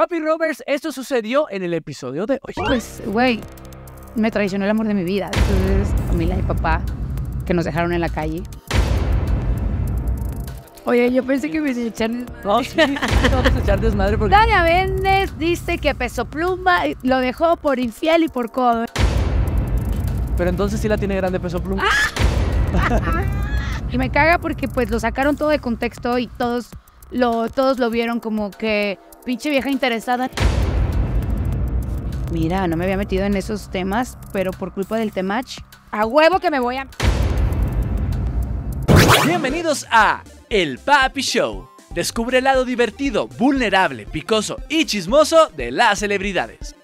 Papi Roberts, esto sucedió en el episodio de hoy. Pues, güey, me traicionó el amor de mi vida. Entonces, familia y papá que nos dejaron en la calle. Oye, yo pensé que me iban a echar desmadre. No, sí, vamos a echar desmadre porque... dice que Peso Pluma lo dejó por infiel y por codo. Pero entonces sí la tiene grande Peso Pluma. ¡Ah! y me caga porque pues lo sacaron todo de contexto y todos lo, todos lo vieron como que Pinche vieja interesada. Mira, no me había metido en esos temas, pero por culpa del temach, a huevo que me voy a... Bienvenidos a El Papi Show. Descubre el lado divertido, vulnerable, picoso y chismoso de las celebridades.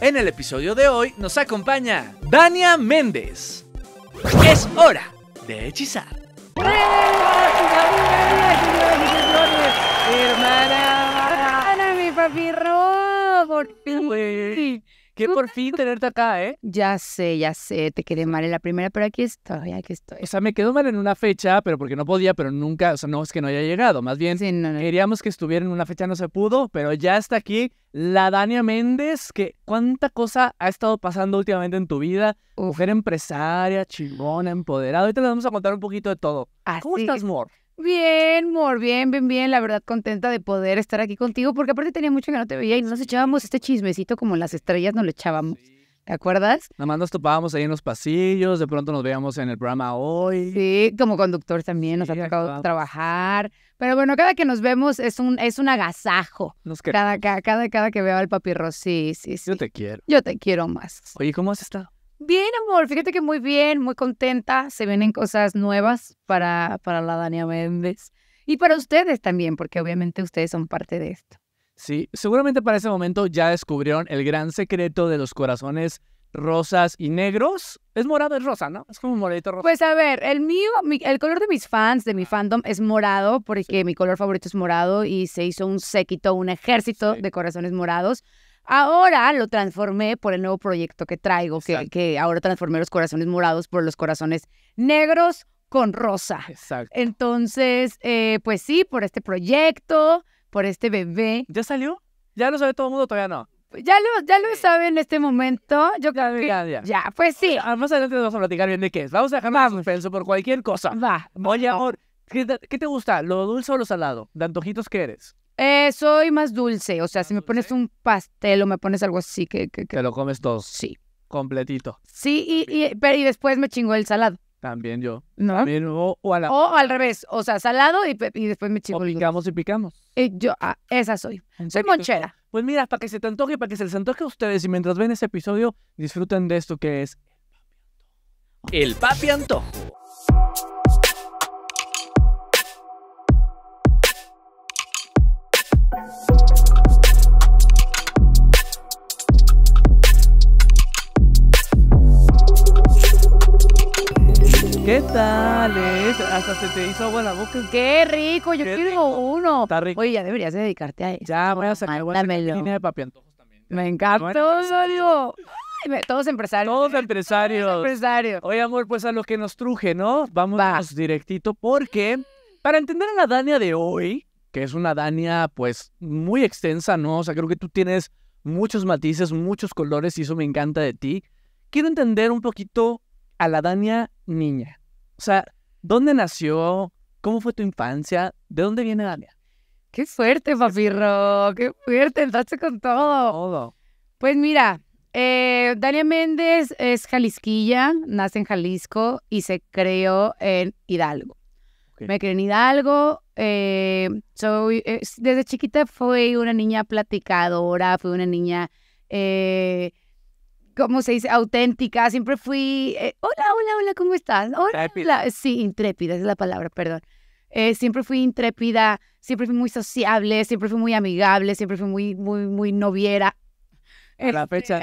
En el episodio de hoy nos acompaña Dania Méndez. Es hora de hechizar. Hermana, Ro! por fin, Qué por fin tenerte acá, ¿eh? Ya sé, ya sé, te quedé mal en la primera, pero aquí estoy, aquí estoy. O sea, me quedó mal en una fecha, pero porque no podía, pero nunca, o sea, no es que no haya llegado, más bien queríamos que estuviera en una fecha, no se pudo, pero ya está aquí la Dania Méndez, que cuánta cosa ha estado pasando últimamente en tu vida, mujer empresaria, chingona, empoderada, ahorita les vamos a contar un poquito de todo. ¿Cómo estás, Mor? Bien, amor, bien, bien, bien. La verdad, contenta de poder estar aquí contigo, porque aparte tenía mucho que no te veía y nos echábamos este chismecito como las estrellas nos lo echábamos. ¿Te acuerdas? Nada más nos topábamos ahí en los pasillos, de pronto nos veíamos en el programa hoy. Sí, como conductor también nos ha tocado trabajar. Pero bueno, cada que nos vemos es un, es un agasajo. cada, cada, que veo al papirro, sí, sí, sí. Yo te quiero. Yo te quiero más. Oye, ¿cómo has estado? Bien, amor, fíjate que muy bien, muy contenta. Se vienen cosas nuevas para, para la Dania Méndez y para ustedes también, porque obviamente ustedes son parte de esto. Sí, seguramente para ese momento ya descubrieron el gran secreto de los corazones rosas y negros. Es morado, es rosa, ¿no? Es como un moradito rosa. Pues a ver, el mío, el color de mis fans, de mi fandom, es morado, porque mi color favorito es morado y se hizo un séquito, un ejército de corazones morados. Ahora lo transformé por el nuevo proyecto que traigo, que, ahora transformé los corazones morados por los corazones negros con rosa. Exacto. Entonces, eh, pues sí, por este proyecto, por este bebé. ¿Ya salió? ¿Ya lo sabe todo el mundo? Todavía no. Ya lo, ya lo sabe en este momento. Yo creo ya, ya, ya. pues sí. Pues, ah, más adelante vamos a platicar bien de qué es. Vamos a más suspenso por cualquier cosa. Va. Oye, oh. amor, ¿qué te, ¿qué te gusta? ¿Lo dulce o lo salado? ¿De antojitos qué eres? Eh, soy más dulce, o sea, si me pones un pastel o me pones algo así que... que, Te lo comes todo. Sí. Completito. Sí, y, y, pero, después me chingo el salado. También yo. ¿No? o, al revés, o sea, salado y, después me chingo. O picamos y picamos. Y yo, ah, esa soy. Soy monchera. Pues mira, para que se te antoje, para que se les antoje a ustedes y mientras ven ese episodio, disfruten de esto que es El papianto. El Papi Antojo. ¿Qué tal? Es? Hasta se te hizo buena la boca. ¡Qué rico! Yo quiero uno. Está rico. Oye, ya deberías dedicarte a eso. Ya, voy a sacar una línea de antojos también. Me encanta. Todos, todos empresarios. Todos empresarios. Todos empresarios. Oye, amor, pues a lo que nos truje, ¿no? Vamos directito porque para entender a la Dania de hoy, que es una Dania pues muy extensa, ¿no? O sea, creo que tú tienes muchos matices, muchos colores y eso me encanta de ti. Quiero entender un poquito a la Dania niña. O sea, ¿dónde nació? ¿Cómo fue tu infancia? ¿De dónde viene Dania? Qué fuerte, papirro. Qué fuerte, entraste con todo. Todo. Pues mira, eh, Dania Méndez es jalisquilla, nace en Jalisco y se creó en Hidalgo. Me creé en Hidalgo. Eh, soy, desde chiquita fui una niña platicadora, fui una niña eh, ¿cómo se dice? Auténtica. Siempre fui, eh, hola, hola, hola, ¿cómo estás? Intrépida. Sí, intrépida, es la palabra, perdón. Eh, siempre fui intrépida, siempre fui muy sociable, siempre fui muy amigable, siempre fui muy, muy, muy noviera. Este, la fecha.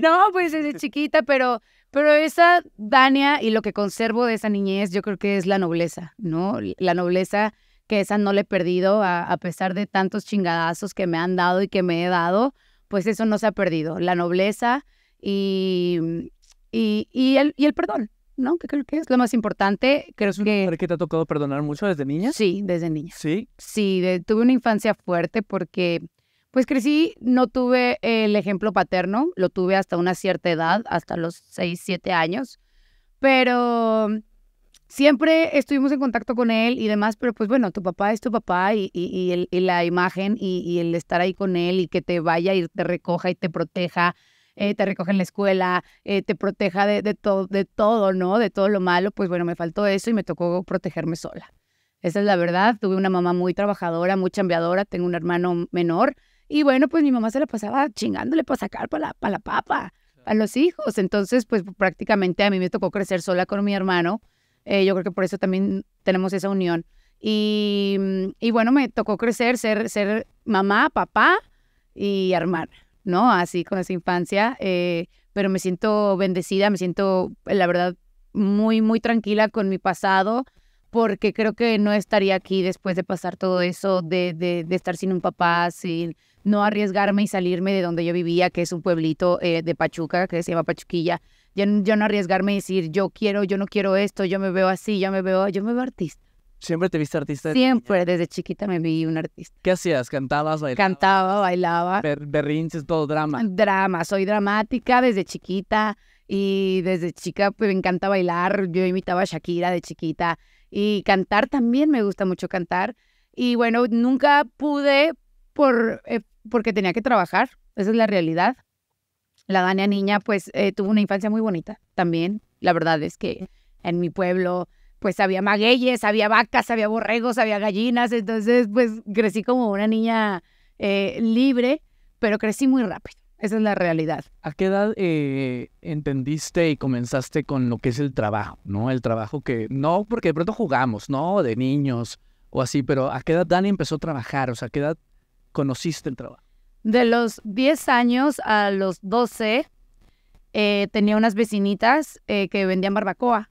no, pues desde chiquita, pero, pero esa Dania y lo que conservo de esa niñez, yo creo que es la nobleza, ¿no? La nobleza que esa no le he perdido a pesar de tantos chingadazos que me han dado y que me he dado pues eso no se ha perdido, la nobleza y, mm, y, el, el perdón, ¿no? Que creo que es lo más importante. Creo que... que te ha tocado perdonar mucho desde niña? Sí, desde niña. Sí. Sí, tuve una infancia fuerte porque pues crecí, no tuve el ejemplo paterno, lo tuve hasta una cierta edad, hasta los 6, 7 años, pero siempre estuvimos en contacto con él y demás, pero pues bueno, tu papá es tu papá y, la imagen y, el estar ahí con él y que te vaya y te recoja y te proteja, eh, te recoja en la escuela, eh, te proteja de, de, de todo, ¿no? De todo lo malo, pues bueno, me faltó eso y me tocó protegerme sola. Esa es la verdad, tuve una mamá muy trabajadora, muy chambeadora, tengo un hermano menor y bueno, pues mi mamá se la pasaba chingándole para sacar para la, para la papa, a los hijos. Entonces, pues prácticamente a mí me tocó crecer sola con mi hermano eh, yo creo que por eso también tenemos esa unión. Mm, y, bueno, me tocó crecer, ser, ser mamá, papá y armar, ¿no? Así con esa infancia. Eh, pero me siento bendecida, me siento, la verdad, muy, muy tranquila con mi pasado, porque creo que no estaría aquí después de pasar todo eso, de, estar sin un papá, sin no arriesgarme y salirme de donde yo vivía, que es un pueblito eh, de Pachuca, que se llama Pachuquilla. Yo, no arriesgarme a decir, yo quiero, yo no quiero esto, yo me veo así, yo me veo, yo me veo artista. ¿Siempre te viste artista? Siempre, desde chiquita me vi un artista. ¿Qué hacías? ¿Cantabas, bailabas? Cantaba, bailaba. berrinches, todo drama. Drama, soy dramática desde chiquita y desde chica pues, me encanta bailar. Yo imitaba a Shakira de chiquita y cantar también, me gusta mucho cantar. Y bueno, nunca pude por, eh, porque tenía que trabajar, esa es la realidad. La Dania niña, pues, eh, tuvo una infancia muy bonita también. La verdad es que en mi pueblo, pues, había magueyes, había vacas, había borregos, había gallinas. Entonces, pues, crecí como una niña eh, libre, pero crecí muy rápido. Esa es la realidad. ¿A qué edad eh, entendiste y comenzaste con lo que es el trabajo, no? El trabajo que, no, porque de pronto jugamos, ¿no? De niños o así, pero ¿a qué edad Dani empezó a trabajar? O sea, ¿a qué edad conociste el trabajo? De los 10 años a los 12, eh, tenía unas vecinitas eh, que vendían barbacoa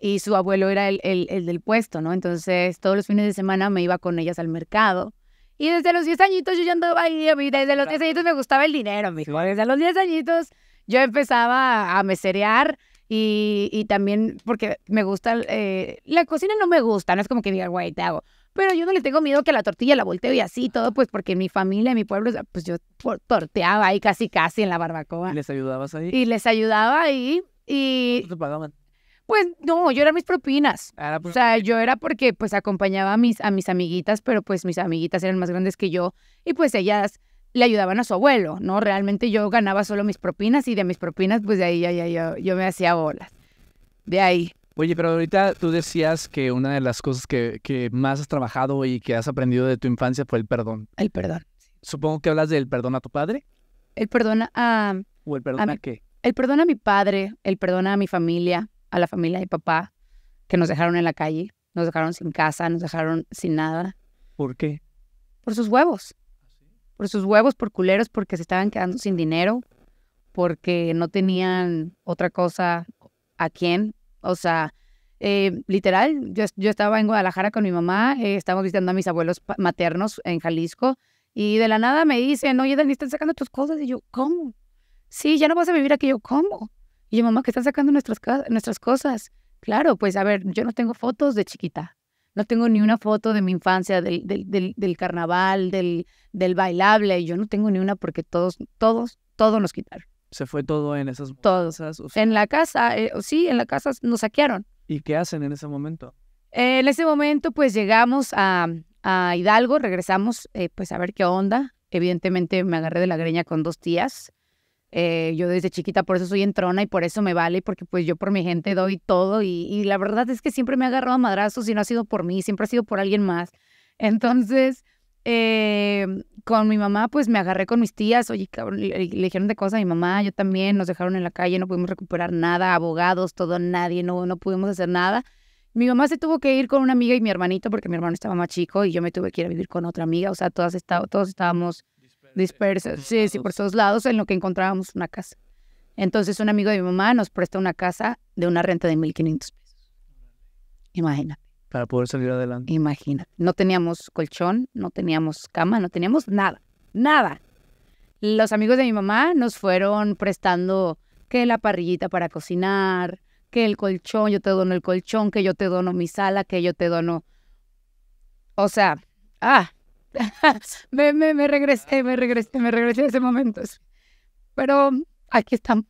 y su abuelo era el, el, del puesto, ¿no? Entonces todos los fines de semana me iba con ellas al mercado. Y desde los 10 añitos yo ya andaba ahí, desde los 10 añitos me gustaba el dinero, mijo. Desde los 10 añitos yo empezaba a meserear y, y también porque me gusta, eh, la cocina no me gusta, no es como que diga, güey, te hago. Pero yo no le tengo miedo que la tortilla la volteo y así todo, pues porque mi familia, mi pueblo, pues yo torteaba ahí casi casi en la barbacoa. ¿Y les ayudabas ahí? Y les ayudaba ahí y... Pues no, yo era mis propinas. Ah, pues, o sea, yo era porque pues acompañaba a mis, a mis amiguitas, pero pues mis amiguitas eran más grandes que yo y pues ellas le ayudaban a su abuelo, ¿no? Realmente yo ganaba solo mis propinas y de mis propinas pues de ahí ya, ya, yo, yo me hacía bolas. De ahí. Oye, pero ahorita tú decías que una de las cosas que, más has trabajado y que has aprendido de tu infancia fue el perdón. El perdón. Supongo que hablas del perdón a tu padre. El perdón a... ¿O el perdón a, qué? El perdón a mi padre, el perdón a mi familia, a la familia de papá, que nos dejaron en la calle, nos dejaron sin casa, nos dejaron sin nada. ¿Por qué? Por sus huevos. Por sus huevos, por culeros, porque se estaban quedando sin dinero, porque no tenían otra cosa a quién o sea, eh, literal, yo, yo, estaba en Guadalajara con mi mamá, eh, estábamos visitando a mis abuelos maternos en Jalisco y de la nada me dicen, oye, Dani, están sacando tus cosas. Y yo, ¿cómo? Sí, ya no vas a vivir aquí. yo, ¿cómo? Y yo, mamá, ¿qué están sacando nuestras, nuestras cosas. Claro, pues a ver, yo no tengo fotos de chiquita. No tengo ni una foto de mi infancia, del, del, del, carnaval, del, del bailable. Yo no tengo ni una porque todos, todos, todos nos quitaron. Se fue todo en esas... todas en la casa, eh, sí, en la casa nos saquearon. ¿Y qué hacen en ese momento? Eh, en ese momento, pues llegamos a, Hidalgo, regresamos, eh, pues a ver qué onda. Evidentemente me agarré de la greña con dos tías. yo desde chiquita por eso soy entrona y por eso me vale, porque pues yo por mi gente doy todo y, la verdad es que siempre me he agarrado a madrazos y no ha sido por mí, siempre ha sido por alguien más. Entonces, Em, con mi mamá, pues me agarré con mis tías, oye, cabrón, le, dijeron de cosas a mi mamá, yo también, nos dejaron en la calle, no pudimos recuperar nada, abogados, todo, nadie, no, no pudimos hacer nada. Mi mamá se tuvo que ir con una amiga y mi hermanito, porque mi hermano estaba más chico y yo me tuve que ir a vivir con otra amiga, o sea, todas todos estábamos dispersos, sí, sí, por todos lados, en lo que encontrábamos una casa. Entonces un amigo de mi mamá nos presta una casa de una renta de 1.500 pesos. Imagina. Para poder salir adelante. Imagina, no teníamos colchón, no teníamos cama, no teníamos nada, nada. Los amigos de mi mamá nos fueron prestando que la parrillita para cocinar, que el colchón, yo te dono el colchón, que yo te dono mi sala, que yo te dono... O sea, ah, me, regresé, me regresé, me regresé a ese momento. Pero aquí estamos.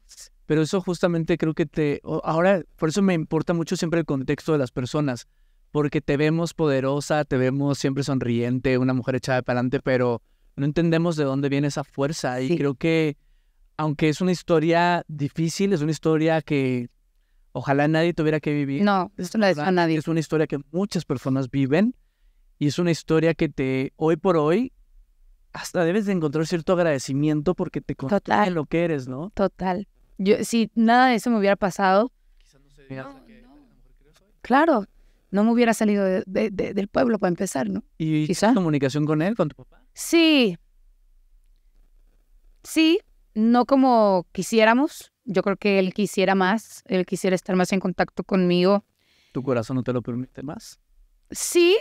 Pero eso justamente creo que te... Ahora, por eso me importa mucho siempre el contexto de las personas, porque te vemos poderosa, te vemos siempre sonriente, una mujer echada para adelante, pero no entendemos de dónde viene esa fuerza. Y creo que, aunque es una historia difícil, es una historia que ojalá nadie tuviera que vivir. No, esto no es a nadie. Es una historia que muchas personas viven y es una historia que te, hoy por hoy, hasta debes de encontrar cierto agradecimiento porque te en lo que eres, ¿no? Total. Yo, si nada de eso me hubiera pasado. Quizás no se no. Claro, no me hubiera salido del pueblo para empezar, ¿no? ¿Y comunicación con él, con tu papá? Sí. Sí, no como quisiéramos. Yo creo que él quisiera más, él quisiera estar más en contacto conmigo. ¿Tu corazón no te lo permite más? Sí,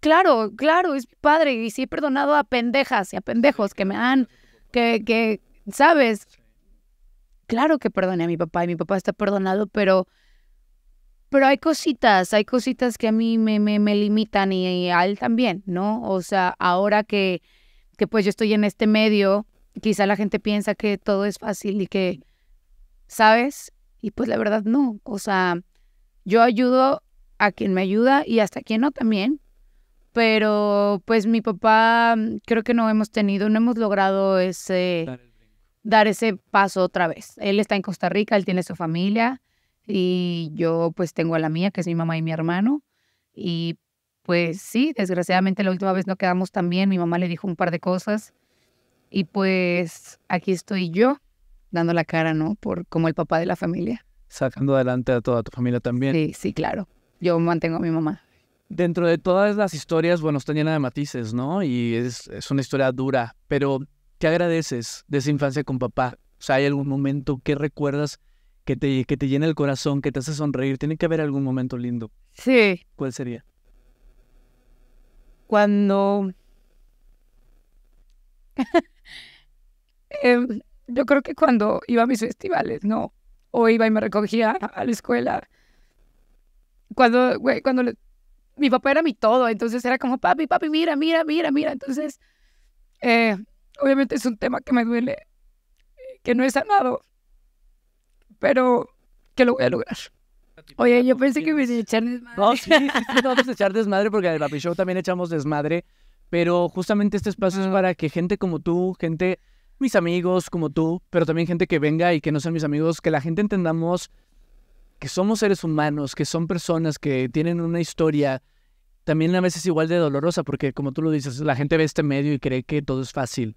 claro, claro, es padre y sí he perdonado a pendejas y a pendejos que me han, que, que, ¿sabes? Claro que perdoné a mi papá y mi papá está perdonado, pero pero hay cositas, hay cositas que a mí me, me, limitan y, a él también, ¿no? O sea, ahora que, que pues yo estoy en este medio, quizá la gente piensa que todo es fácil y que, ¿sabes? Y pues la verdad no. O sea, yo ayudo a quien me ayuda y hasta quien no también. Pero pues mi papá mm, creo que no hemos tenido, no hemos logrado ese, dar ese paso otra vez. Él está en Costa Rica, él tiene su familia y yo pues tengo a la mía, que es mi mamá y mi hermano, y pues sí, desgraciadamente la última vez no quedamos tan bien, mi mamá le dijo un par de cosas y pues aquí estoy yo dando la cara, ¿no? Por como el papá de la familia. Sacando adelante a toda tu familia también. Sí, sí, claro. Yo mantengo a mi mamá. Dentro de todas las historias, bueno, está llena de matices, ¿no? Y es, es una historia dura, pero ¿te agradeces de esa infancia con papá? O sea, ¿hay algún momento que recuerdas que te, que te llena el corazón, que te hace sonreír. Tiene que haber algún momento lindo. Sí. ¿Cuál sería? Cuando... Em, yo creo que cuando iba a mis festivales, ¿no? O iba y me recogía a la escuela. Cuando, cuando mi papá era mi todo, entonces era como, papi, papi, mira, mira, mira, mira. Entonces, eh, obviamente es un tema que me duele, eh, que no he sanado pero ¿qué lo voy a lograr. Oye, yo pensé que me ibas a echar desmadre. No, sí, sí, echar desmadre porque en el Papi Show también echamos desmadre, pero justamente este espacio es para que gente como tú, gente, mis amigos como tú, pero también gente que venga y que no sean mis amigos, que la gente entendamos que somos seres humanos, que son personas que tienen una historia también a veces igual de dolorosa, porque como tú lo dices, la gente ve este medio y cree que todo es fácil.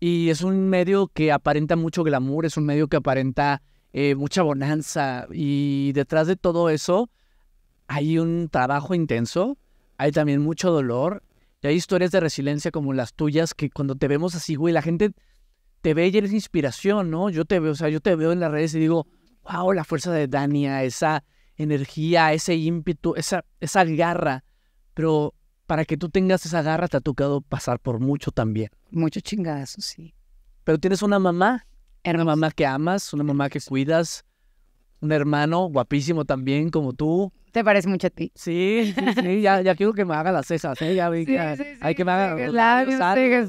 Y es un medio que aparenta mucho glamour, es un medio que aparenta eh, mucha bonanza y detrás de todo eso hay un trabajo intenso, hay también mucho dolor y hay historias de resiliencia como las tuyas que cuando te vemos así, güey, la gente te ve y eres inspiración, ¿no? Yo te veo, o sea, yo te veo en las redes y digo, wow, la fuerza de Dania, esa energía, ese ímpetu, esa, esa garra, pero para que tú tengas esa garra te ha tocado pasar por mucho también. Mucho chingazo, sí. Pero tienes una mamá una mamá que amas, una mamá que cuidas, un hermano guapísimo también como tú. Te parece mucho a ti. Sí, sí, sí ya, ya, quiero que me haga las esas, ¿eh? Ya vi que hay que me haga labios, labios,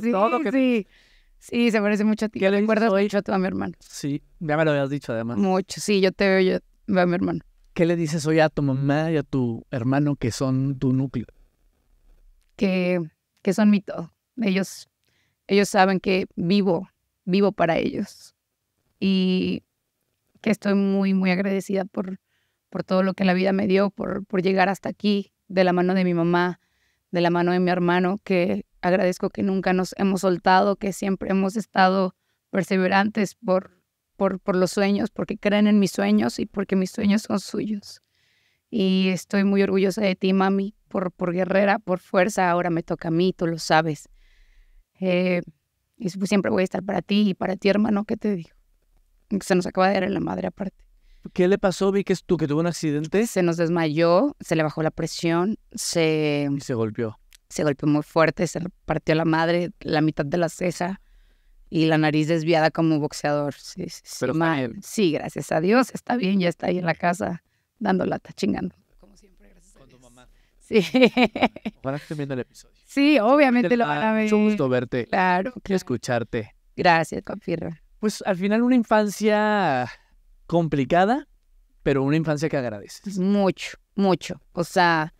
Sí. Sí, se parece mucho a ti. ¿Qué le recuerdas hoy? mucho a, tu, a mi hermano. Sí, ya me lo habías dicho además. Mucho, sí, yo te veo, yo veo a mi hermano. ¿Qué le dices hoy a tu mamá y a tu hermano que son tu núcleo? Que, que son mi todo. Ellos, ellos saben que vivo, vivo para ellos y que estoy muy, muy agradecida por, por todo lo que la vida me dio, por, por llegar hasta aquí, de la mano de mi mamá, de la mano de mi hermano, que agradezco que nunca nos hemos soltado, que siempre hemos estado perseverantes por, por, los sueños, porque creen en mis sueños y porque mis sueños son suyos. Y estoy muy orgullosa de ti, mami, por, por guerrera, por fuerza. Ahora me toca a mí, tú lo sabes. Eh, y siempre voy a estar para ti y para ti, hermano, ¿qué te digo? se nos acaba de dar en la madre aparte. ¿Qué le pasó, Vi, que tú que tuvo un accidente? Se nos desmayó, se le bajó la presión, se... se golpeó. Se golpeó muy fuerte, se partió la madre, la mitad de la cesa y la nariz desviada como boxeador. Sí, sí, Pero sí, gracias a Dios, está bien, ya está ahí en la casa dando lata, chingando. Como siempre, gracias a Dios. tu mamá. Sí. Ojalá viendo el episodio. Sí, obviamente lo van a ver. Mucho gusto verte. Claro. Quiero escucharte. Gracias, confirma pues al final una infancia complicada, pero una infancia que agradeces. Mucho, mucho. O sea,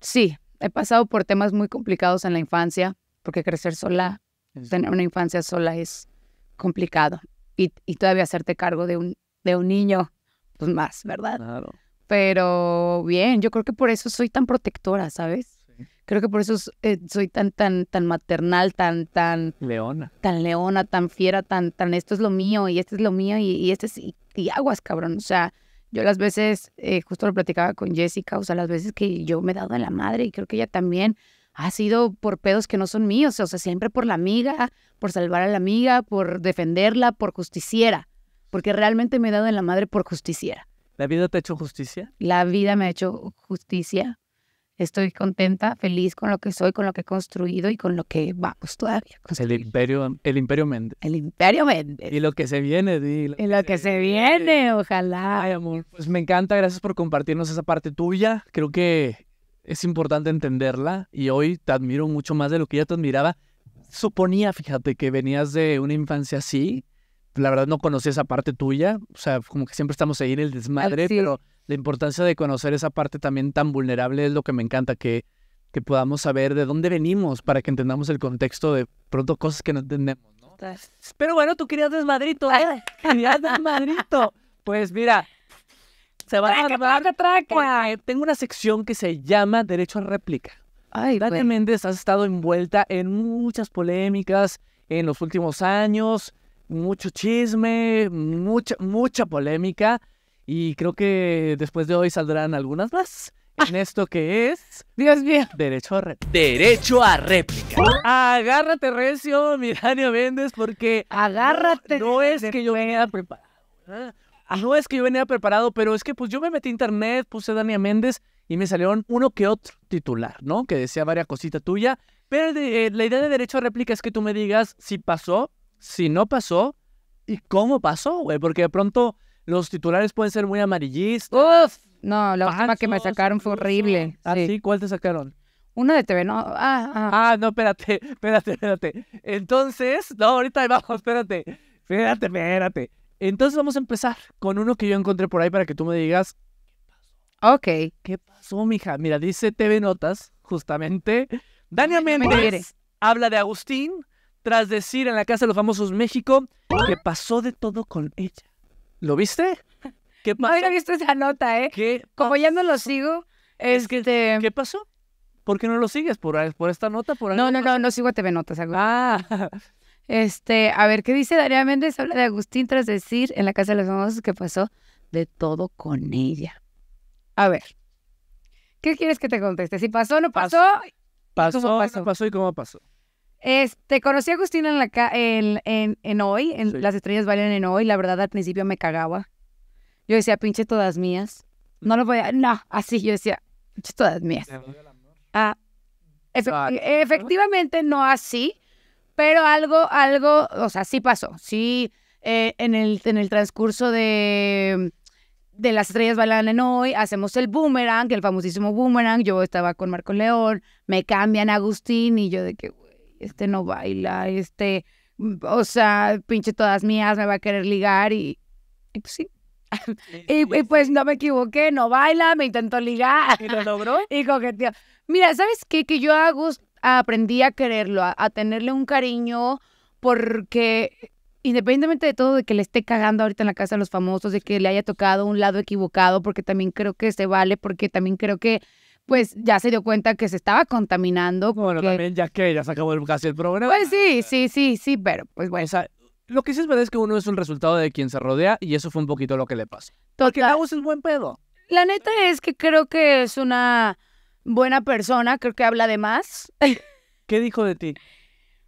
sí, he pasado por temas muy complicados en la infancia, porque crecer sola, tener una infancia sola es complicado. Y, y, todavía hacerte cargo de un, de un niño, pues más, ¿verdad? Claro. Pero bien, yo creo que por eso soy tan protectora, ¿sabes? Creo que por eso eh, soy tan, tan, tan maternal, tan, tan... Leona. Tan leona, tan fiera, tan, tan, esto es lo mío y esto es lo mío y, este es... Y, aguas, cabrón. O sea, yo las veces, eh, justo lo platicaba con Jessica, o sea, las veces que yo me he dado en la madre y creo que ella también ha sido por pedos que no son míos, o sea, siempre por la amiga, por salvar a la amiga, por defenderla, por justiciera, porque realmente me he dado en la madre por justiciera. ¿La vida te ha hecho justicia? La vida me ha hecho justicia, Estoy contenta, feliz con lo que soy, con lo que he construido y con lo que vamos todavía. el imperio, el imperio Méndez. El imperio Méndez. Y lo que se viene, di. y lo que se viene, ojalá. Ay, amor. Pues me encanta, gracias por compartirnos esa parte tuya. Creo que es importante entenderla y hoy te admiro mucho más de lo que ya te admiraba. Suponía, fíjate, que venías de una infancia así. La verdad no conocía esa parte tuya. O sea, como que siempre estamos ahí en el desmadre, pero la importancia de conocer esa parte también tan vulnerable es lo que me encanta, que, que podamos saber de dónde venimos para que entendamos el contexto de pronto cosas que no entendemos. ¿no? Pero bueno, tú querías desmadrito, ¿eh? ah. Querías desmadrito. Pues mira, se va a armar. Tengo una sección que se llama Derecho a Réplica. Ay, Dani Méndez, has estado envuelta en muchas polémicas en los últimos años, mucho chisme, mucha, mucha polémica. Y creo que después de hoy saldrán algunas más ah. en esto que es. Dios bien Derecho a réplica. Derecho a réplica. Agárrate, Recio, Dania Méndez, porque. Agárrate. No, es que yo venía preparado. Ah, no es que yo venía preparado, pero es que pues yo me metí a internet, puse Dania Méndez y me salieron uno que otro titular, ¿no? Que decía varias cositas tuyas. Pero eh, la idea de derecho a réplica es que tú me digas si pasó, si no pasó y cómo pasó, güey. Porque de pronto los titulares pueden ser muy amarillistas. Uf, no, la ah, última que me sacaron fue horrible. ¿Ah, sí. ¿Cuál te sacaron? Una de TV, no. Ah, ah. ah, no, espérate, espérate, espérate. Entonces, no, ahorita vamos, espérate. Espérate, espérate. Entonces vamos a empezar con uno que yo encontré por ahí para que tú me digas. Ok. ¿Qué pasó, mija? Mira, dice TV Notas, justamente. Daniel Méndez habla de Agustín tras decir en la Casa de los Famosos México que pasó de todo con ella. ¿Lo viste? ¿Qué pasó? No he visto esa nota, ¿eh? ¿Qué Como ya no lo sigo, es que te. Este, ¿Qué pasó? ¿Por qué no lo sigues? ¿Por, ah, por esta nota? Por no, no, no, no, sigo a TV Notas. Ah. Este, a ver, ¿qué dice Daría Méndez? Habla de Agustín tras decir en la Casa de los Famosos que pasó de todo con ella. A ver, ¿qué quieres que te conteste? ¿Si pasó o no pasó? Pasó, pasó, pasó? pasó y cómo pasó. Te conocí a Agustín en, la en, hoy, en Las Estrellas Bailan en hoy. La verdad, al principio me cagaba. Yo decía, pinche todas mías. No lo voy a... No, así yo decía, pinche todas mías. Ah, efectivamente no así, pero algo, algo, o sea, sí pasó. Sí, eh, en, el, en el transcurso de de las estrellas bailan en hoy, hacemos el boomerang, el famosísimo boomerang, yo estaba con Marco León, me cambian a Agustín y yo de que, este no baila, este, mm, o sea, pinche todas mías, me va a querer ligar y, y pues sí. y, pues no me equivoqué, no baila, me intentó ligar. ¿Y lo logró? y tío. Mira, ¿sabes qué? Que yo hago aprendí a quererlo, a, tenerle un cariño porque independientemente de todo, de que le esté cagando ahorita en la casa de los famosos, de que le haya tocado un lado equivocado, porque también creo que se vale, porque también creo que pues ya se dio cuenta que se estaba contaminando. Bueno, también ya que ya se acabó casi el programa. Pues sí, sí, sí, sí, pero pues bueno. lo que sí es verdad es que uno es un resultado de quien se rodea y eso fue un poquito lo que le pasó. Porque voz es buen pedo. La neta es que creo que es una buena persona, creo que habla de más. ¿Qué dijo de ti?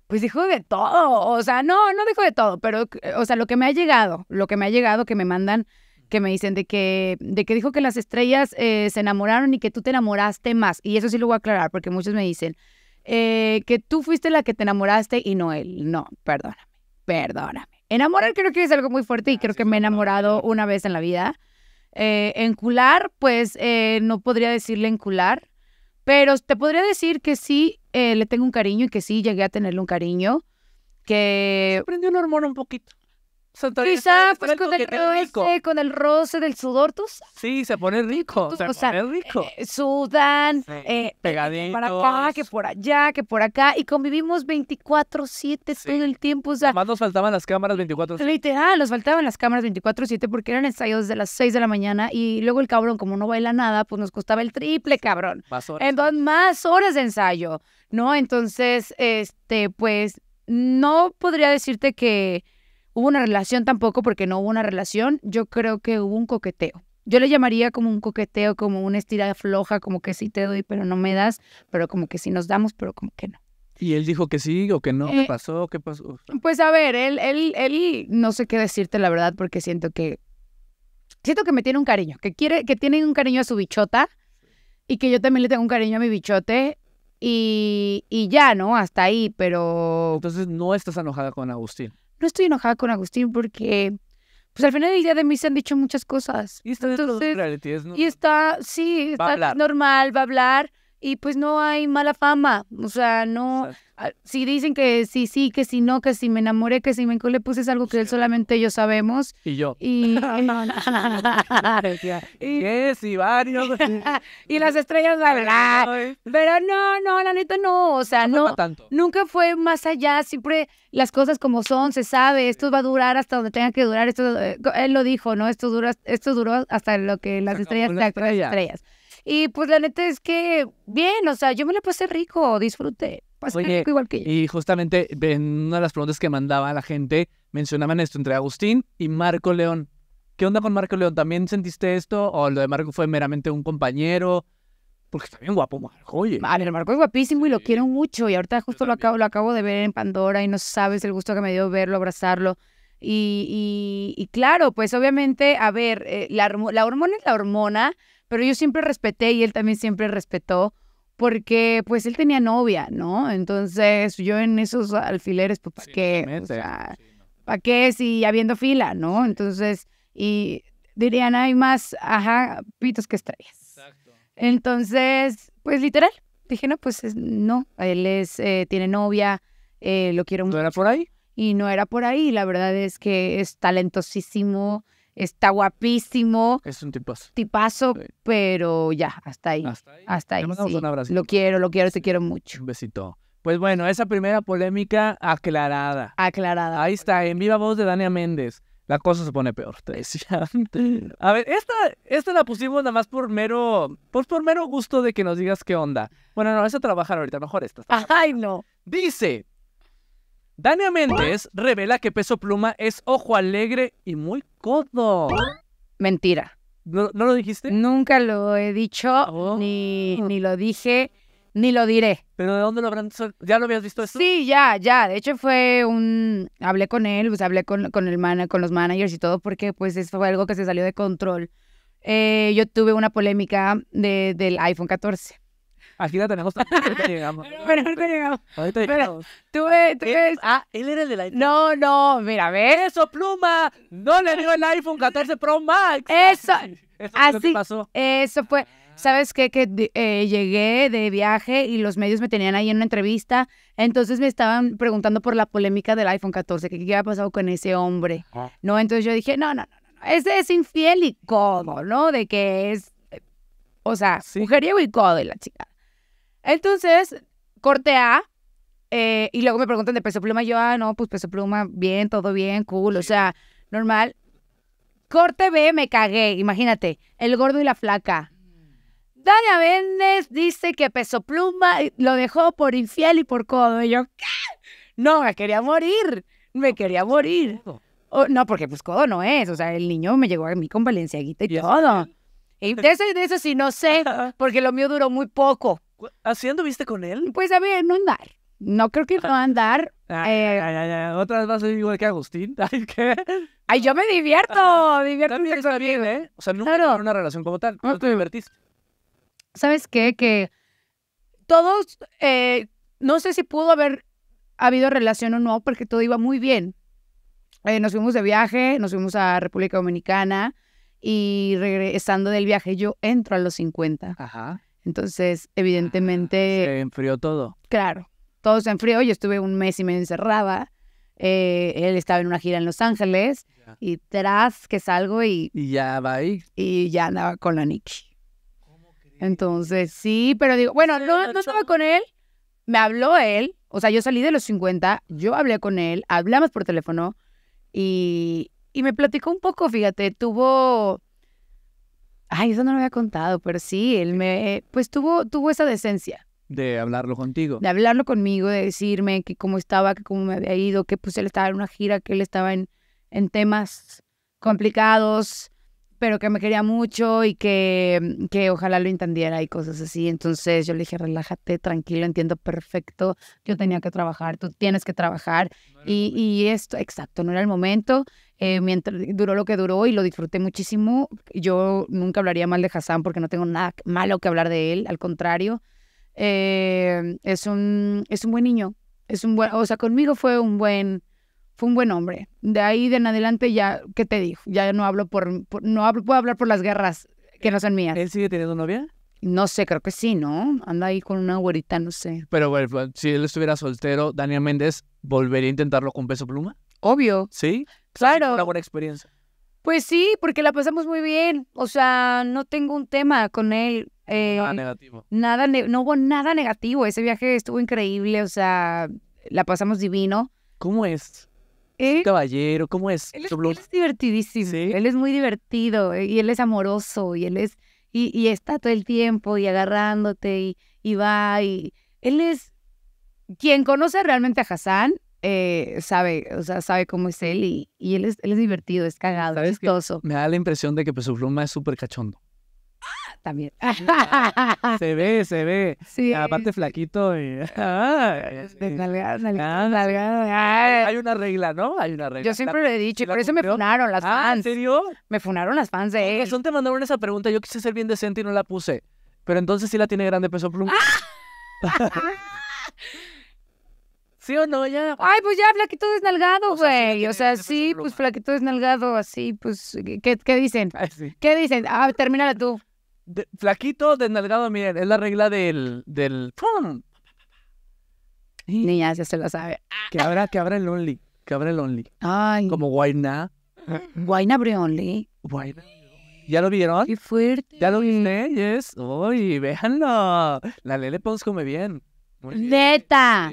Pues dijo de todo, o sea, no, no dijo de todo, pero, o sea, lo que me ha llegado, lo que me ha llegado, que me mandan que me dicen de que, de que dijo que las estrellas eh, se enamoraron y que tú te enamoraste más. Y eso sí lo voy a aclarar porque muchos me dicen eh, que tú fuiste la que te enamoraste y no él. No, perdóname, perdóname. Enamorar creo que es algo muy fuerte y creo que me he enamorado una vez en la vida. Eh, encular, pues no podría decirle encular, pero te podría decir que sí le tengo un cariño y que sí llegué a tenerle un cariño. Que. prendió una hormona un poquito. Quizá pues con el, roce, con el roce del sudor, tú Sí, se pone rico, se o sea, pone rico. Eh, sudan, eh, eh, para acá, que por allá, que por acá, y convivimos 24-7 todo el tiempo. O sea, Más nos faltaban las cámaras 24-7. Literal, nos faltaban las cámaras 24-7 porque eran ensayos desde las 6 de la mañana y luego el cabrón, como no baila nada, pues nos costaba el triple, cabrón. Más horas. Entonces, más horas de ensayo, ¿no? Entonces, este, pues, no podría decirte que hubo una relación tampoco, porque no hubo una relación, yo creo que hubo un coqueteo. Yo le llamaría como un coqueteo, como una estirada floja, como que sí te doy, pero no me das, pero como que sí nos damos, pero como que no. ¿Y él dijo que sí o que no? ¿Qué eh, pasó? ¿Qué pasó? Pues a ver, él, él, él, no sé qué decirte la verdad, porque siento que, siento que me tiene un cariño, que quiere, que tiene un cariño a su bichota y que yo también le tengo un cariño a mi bichote y, y ya, ¿no? Hasta ahí, pero... Entonces no estás enojada con Agustín no estoy enojada con Agustín porque pues al final del día de mí se han dicho muchas cosas. Y está no... Y está, sí, está normal, va a hablar y pues no hay mala fama. O sea, no. Ah, si dicen que sí, sí, que si no, que si me enamoré, que si me enculé, pues es algo que él solamente ellos sabemos. Y yo. Y. varios. y las estrellas, la verdad. Pero no, no, la neta no. O sea, no. Nunca fue más allá. Siempre las cosas como son, se sabe. Esto va a durar hasta donde tenga que durar. Esto, eh, él lo dijo, ¿no? Esto, dura, esto duró hasta lo que las estrellas, las estrellas. Y pues la neta es que, bien, o sea, yo me la pasé rico, disfruté. Pasé rico igual que Y justamente en una de las preguntas que mandaba la gente, mencionaban esto entre Agustín y Marco León. ¿Qué onda con Marco León? ¿También sentiste esto? ¿O lo de Marco fue meramente un compañero? Porque está bien guapo Marco, oye. Vale, el Marco es guapísimo y lo quiero mucho. Y ahorita justo lo acabo, lo acabo de ver en Pandora y no sabes el gusto que me dio verlo, abrazarlo. Y, y, claro, pues obviamente, a ver, eh, la, la hormona es la hormona, pero yo siempre respeté y él también siempre respetó porque pues él tenía novia, ¿no? Entonces yo en esos alfileres, pues ¿para qué? sea, ¿para qué si habiendo fila, ¿no? Entonces, y dirían, hay más, ajá, pitos que estrellas. Exacto. Entonces, pues literal, dije, no, pues no, él es, eh, tiene novia, eh, lo quiero mucho. ¿No era por ahí? Y no era por ahí, la verdad es que es talentosísimo está guapísimo. Es un tipazo. Tipazo, pero ya, hasta ahí. Hasta ahí. Lo quiero, lo quiero, te quiero mucho. Un besito. Pues bueno, esa primera polémica aclarada. Aclarada. Ahí está, en viva voz de Dania Méndez. La cosa se pone peor, te A ver, esta, esta la pusimos nada más por mero, por, pues por mero gusto de que nos digas qué onda. Bueno, no, esa trabajar ahorita, mejor esta. Ay, no. Dice, Dania Méndez revela que Peso Pluma es ojo alegre y muy codo. Mentira. ¿No, lo dijiste? Nunca lo he dicho, oh. ni, lo dije, ni lo diré. ¿Pero de dónde lo habrán ¿Ya lo habías visto esto? Sí, ya, ya. De hecho fue un... Hablé con él, pues hablé con, el con los managers y todo, porque pues eso fue algo que se salió de control. Eh, yo tuve una polémica de, del iPhone 14. Aquí la tenemos. Ahorita llegamos. Pero ahorita llegamos. Ahorita llegamos. Tú ves, tú eh, Ah, él era el del iPhone. No, no, mira, ver. Eso, pluma. No le dio el iPhone 14 Pro Max. Eso. Eso fue pasó. Eso fue. ¿Sabes qué? Que eh, llegué de viaje y los medios me tenían ahí en una entrevista. Entonces me estaban preguntando por la polémica del iPhone 14, qué había pasado con ese hombre. Ah. No, entonces yo dije, no, no, no, no. Ese es infiel y codo, ¿no? De que es, eh, o sea, mujeriego y codo la chica. Entonces, corte A. Eh, y luego me preguntan de peso pluma. Yo, ah, no, pues peso pluma, bien, todo bien, cool, o sea, normal. Corte B, me cagué, imagínate. El gordo y la flaca. Mm. Dania Méndez dice que peso pluma lo dejó por infiel y por codo. Y yo, ¿qué? No, me quería morir. Me quería pues, morir. no, porque pues codo no es. O sea, el niño me llegó a mí con Valenciaguita y, todo. de eso, de eso sí no sé, porque lo mío duró muy poco. ¿Así viste con él? Pues a ver, no andar. No creo que no andar. Ah, eh, Otra vez vas a ser igual que Agustín. Ay, ¿qué? Ay, yo me divierto. divierto También está bien, ¿eh? O sea, nunca claro. una relación como tal. No te divertiste? ¿Sabes qué? Que todos, eh, no sé si pudo haber habido relación o no, porque todo iba muy bien. Eh, nos fuimos de viaje, nos fuimos a República Dominicana y regresando del viaje yo entro a los 50. Ajá. Entonces, evidentemente... Ah, se enfrió todo. Claro, todo se enfrió. Yo estuve un mes y me encerraba eh, él estaba en una gira en Los Ángeles y tras que salgo y... Y ya va ahí. Y ya andaba con la Nikki. Entonces, sí, pero digo, bueno, no, estaba con él, me habló él, o sea, yo salí de los 50, yo hablé con él, hablamos por teléfono y, y me platicó un poco, fíjate, tuvo Ay, eso no lo había contado, pero sí, él me, eh, pues tuvo, tuvo esa decencia. De hablarlo contigo. De hablarlo conmigo, de decirme que cómo estaba, que cómo me había ido, que pues él estaba en una gira, que él estaba en, en temas complicados, pero que me quería mucho y que, mm, que ojalá lo entendiera y cosas así. Entonces yo le dije, relájate, tranquilo, entiendo perfecto, yo tenía que trabajar, tú tienes que trabajar. y, y esto, exacto, no era el momento. Eh, mientras duró lo que duró y lo disfruté muchísimo. Yo nunca hablaría mal de Hassan porque no tengo nada malo que hablar de él, al contrario. Eh, es, un, es un buen niño, es un buen, o sea, conmigo fue un buen, fue un buen hombre. De ahí de en adelante ya, ¿qué te digo? Ya no hablo por, no puedo hablar por las guerras que no son mías. ¿Él sigue teniendo novia? No sé, creo que sí, ¿no? Anda ahí con una güerita, no sé. Pero bueno, si él estuviera soltero, Daniel Méndez volvería a intentarlo con peso pluma. Obvio. ¿Sí? Una buena experiencia. Pues sí, porque la pasamos muy bien. O sea, no tengo un tema con él. Eh, nada negativo. no hubo nada negativo. Ese viaje estuvo increíble. O sea, la pasamos divino. ¿Cómo es? ¿Eh? caballero, ¿cómo es? Él es, divertidísimo. Él es muy divertido eh, y él es amoroso y él es. Y, está todo el tiempo y agarrándote y, y va y. Él es. Quien conoce realmente a Hassan eh, sabe, o sea, sabe cómo es él y, él, es, divertido, es cagado, es chistoso. Me da la impresión de que Peso Pluma es súper cachondo. Ah, también. Ah, se ve, se ve. Sí. Ah, aparte flaquito y... de nalgada, nalgada, Hay una regla, ¿no? Hay una regla. Yo siempre lo he dicho y por eso me funaron las fans. ¿En serio? Me funaron las fans de él. Son te mandaron esa pregunta, yo quise ser bien decente y no la puse. Pero entonces sí la tiene grande Peso Pluma. ¿Sí o no? Ya. Ay, pues ya, flaquito desnalgado, güey. O sea, sí, pues flaquito desnalgado, así, pues, ¿qué, dicen? ¿Qué dicen? Ah, termínala tú. flaquito desnalgado, miren, es la regla del. del ¡pum! Niña, ya se lo sabe. Que abra, que abra el Only. Que abra el Only. Ay. Como Guayna. Guayna abrió Only. Guayna. ¿Ya lo vieron? Qué fuerte. ¿Ya lo viste? Yes. Uy, véanlo. La Lele Pons come bien. Neta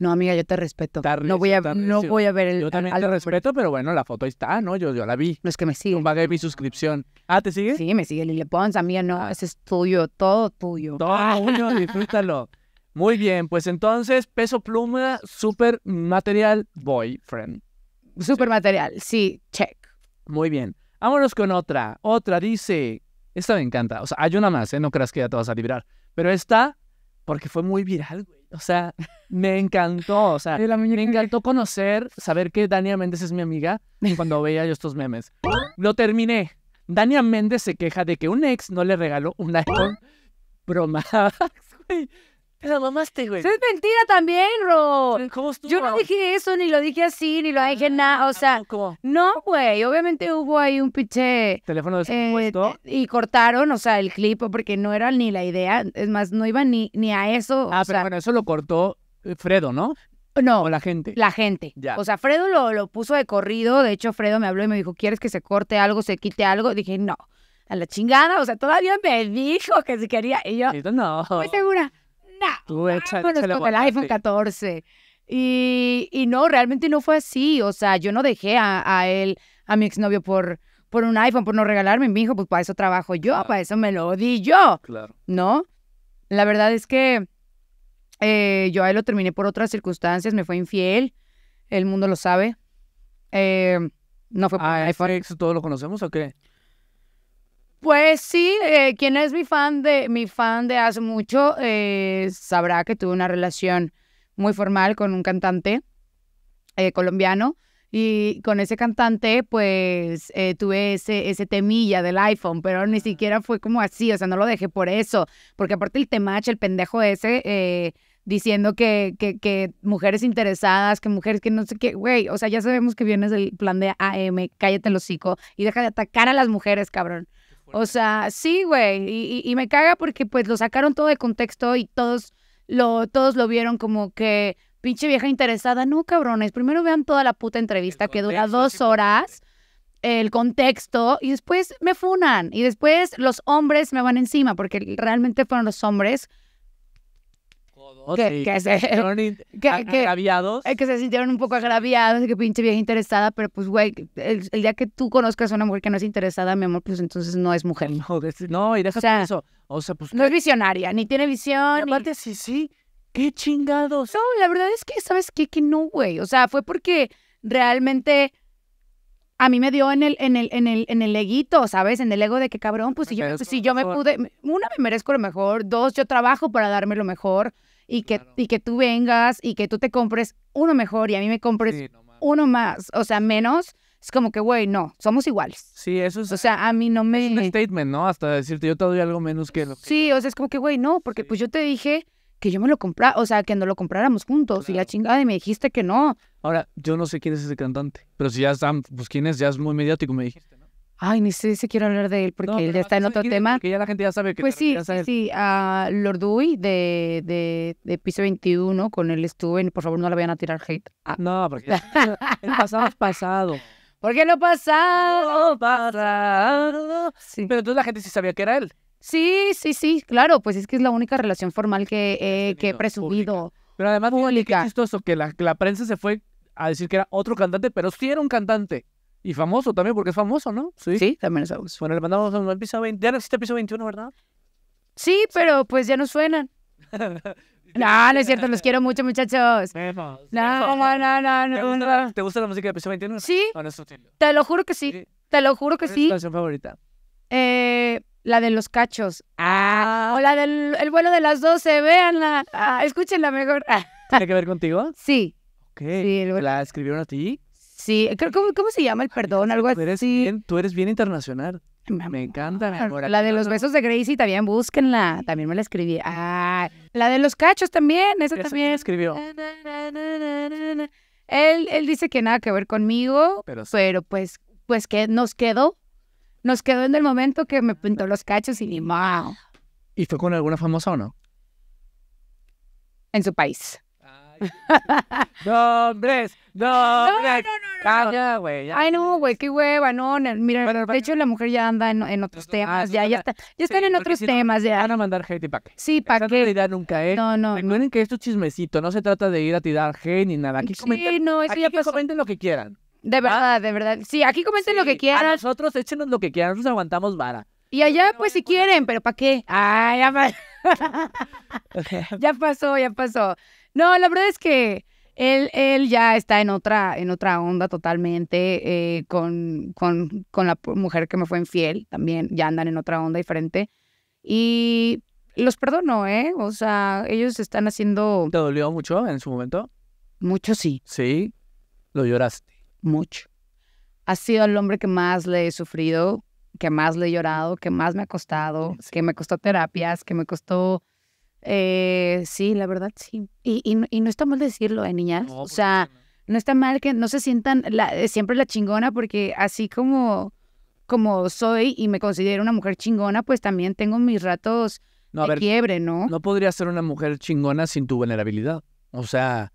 no, amiga, yo te respeto. no voy a, no voy a ver el. Yo también al... te respeto, pero bueno, la foto ahí está, ¿no? Yo, la vi. No, es que me siguen. Pagué mi suscripción. ¿Ah, te sigue? Sí, me sigue Lili Pons, amiga, no, ese es tuyo, todo tuyo. Todo tuyo, disfrútalo. Muy bien, pues entonces, peso pluma, super material, boyfriend. Super material, sí, check. Muy bien. Vámonos con otra. Otra dice, esta me encanta. O sea, hay una más, ¿eh? No creas que ya te vas a liberar. Pero esta, porque fue muy viral, güey o sea, me encantó, o sea, eh, me encantó conocer, saber que Dania Méndez es mi amiga cuando veía yo estos memes. Lo terminé. Dania Méndez se queja de que un ex no le regaló un iPhone Broma. Pero mamaste, güey. Eso es mentira también, Ro. Yo no dije eso, ni lo dije así, ni lo dije nada. O sea, ah, ¿Cómo? no, güey. Obviamente hubo ahí un pinche. Teléfono eh, descompuesto. y cortaron, o sea, el clip, porque no era ni la idea. Es más, no iba ni, ni a eso. Ah, pero bueno, eso lo cortó eh, Fredo, ¿no? No. O la gente. La gente. Ya. O sea, Fredo lo, lo puso de corrido. De hecho, Fredo me habló y me dijo, ¿quieres que se corte algo, se quite algo? Dije, no a la chingada, o sea, todavía me dijo que si quería, y yo, no. estoy segura, Tú el iPhone 14. Y, no, realmente no fue así. O sea, yo no dejé a, él, a mi exnovio, por, por un iPhone, por no regalarme mi hijo, pues para eso trabajo yo, para eso me lo di yo. Claro. ¿No? La verdad es que eh, yo ahí lo terminé por otras circunstancias, me fue infiel, el mundo lo sabe. Eh, no fue por ah, iPhone. todos lo conocemos o qué? Pues sí, eh, quien es mi fan de mi fan de hace mucho eh, sabrá que tuve una relación muy formal con un cantante eh, colombiano y con ese cantante pues tuve ese, ese temilla del iPhone, pero ni ah. siquiera fue como así, o sea, no lo dejé por eso, porque aparte el temache, el pendejo ese diciendo que, que, mujeres interesadas, que mujeres que no sé qué, güey, o sea, ya sabemos que vienes del plan de AM, cállate el hocico y deja de atacar a las mujeres, cabrón. O sea, sí, güey. Y, y, me caga porque pues lo sacaron todo de contexto y todos lo, todos lo vieron como que pinche vieja interesada. No, cabrones. Primero vean toda la puta entrevista que dura dos horas, el contexto, y después me funan. Y después los hombres me van encima, porque realmente fueron los hombres que, se sintieron agraviados. Eh, se sintieron un poco agraviados, que pinche vieja interesada, pero pues, güey, el, día que tú conozcas a una mujer que no es interesada, mi amor, pues entonces no es mujer. No, no y deja o eso. O sea, pues. No es visionaria, ni tiene visión. Y aparte, sí, sí. ¡Qué chingados! No, la verdad es que, ¿sabes qué? Que no, güey. O sea, fue porque realmente a mí me dio en el, en el, en el, en el leguito, ¿sabes? En el ego de que cabrón, pues yo, si yo me pude, una, me merezco lo mejor, dos, yo trabajo para darme lo mejor, y que, y que tú vengas y que tú te compres uno mejor y a mí me compres uno más, o sea, menos. Es como que, güey, no, somos iguales. Sí, eso es. O sea, a mí no me. Es un statement, ¿no? Hasta decirte, yo te doy algo menos que lo que. Sí, o sea, es como que, güey, no, porque pues yo te dije que yo me lo comprara, o sea, que no lo compráramos juntos y la chingada y me dijiste que no. Ahora, yo no sé quién es ese cantante, pero si ya están, pues quién es, ya es muy mediático, me dijiste. Ay, ni sé si quiero hablar de él porque él ya está en otro tema. Que ya la gente ya sabe que Pues sí, sí, sí. A Lorduy de, de, de, Piso 21, con él estuve. Por favor, no le vayan a tirar hate. Ah. No, porque el pasado es pasado. Porque lo pasado, pasado. Pero entonces la gente sí sabía que era él. Sí, sí, sí, claro. Pues es que es la única relación formal que, que eh, he presumido. Pero además, es Qué chistoso que la, la prensa se fue a decir que era otro cantante, pero sí era un cantante. Y famoso también, porque es famoso, ¿no? Sí, sí también es famoso. Bueno, le mandamos al piso 20. Ya no existe el piso 21, ¿verdad? Sí, pero pues ya no suenan. no, no es cierto, los quiero mucho, muchachos. No, no, no, no. ¿Te, gusta, la música del piso 21? Sí. te lo juro que sí. Te lo juro que sí. ¿Cuál es tu canción favorita? Eh, la de los cachos. Ah, ah. O la del el vuelo de las 12, véanla. Ah, escúchenla mejor. ¿Tiene que ver contigo? Sí. Ok. Sí, ¿La escribieron a ti? Sí, ¿cómo, cómo se llama el perdón? Algo así. Tú eres bien, internacional. Me encanta, mi amor. La de los besos de Gracie también, búsquenla. También me la escribí. Ah, la de los cachos también, esa, también. escribió. Él, él dice que nada que ver conmigo, pero, pues, pues que nos quedó. Nos quedó en el momento que me pintó los cachos y ni mao. ¿Y fue con alguna famosa o no? En su país. No, nombres. No, no, no, güey. Ay, no, güey, qué hueva, no. Mira, de hecho, la mujer ya anda en, otros ah, temas. ya, ya, ya están en otros temas. ya. Van a mandar hate y pa' qué. Sí, pa' qué. realidad nunca eh. No, no. Recuerden que esto es chismecito. No se trata de ir a tirar hate ni nada. Aquí comenten, no, eso comenten lo que quieran. De verdad, de verdad. Sí, aquí comenten lo que quieran. A nosotros échenos lo que quieran. Nosotros aguantamos vara. Y allá, pues, si pues, quieren, pero ¿para qué? Ay, ah, ya, ya pasó, ya pasó. No, la verdad es que él, él ya está en otra, en otra onda totalmente, eh, con, con, con la mujer que me fue infiel también, ya andan en otra onda diferente. Y los perdono, ¿eh? O sea, ellos están haciendo... ¿Te dolió mucho en su momento? Mucho sí. Sí, lo lloraste. Mucho. Ha sido el hombre que más le he sufrido, que más le he llorado, que más me ha costado, que me costó terapias, que me costó eh, sí, la verdad, sí. Y, y, no está mal decirlo, ¿eh, niñas? o sea, no. está mal que no se sientan la, eh, siempre la chingona porque así como, como soy y me considero una mujer chingona, pues también tengo mis ratos de quiebre, ¿no? No podría ser una mujer chingona sin tu vulnerabilidad. O sea,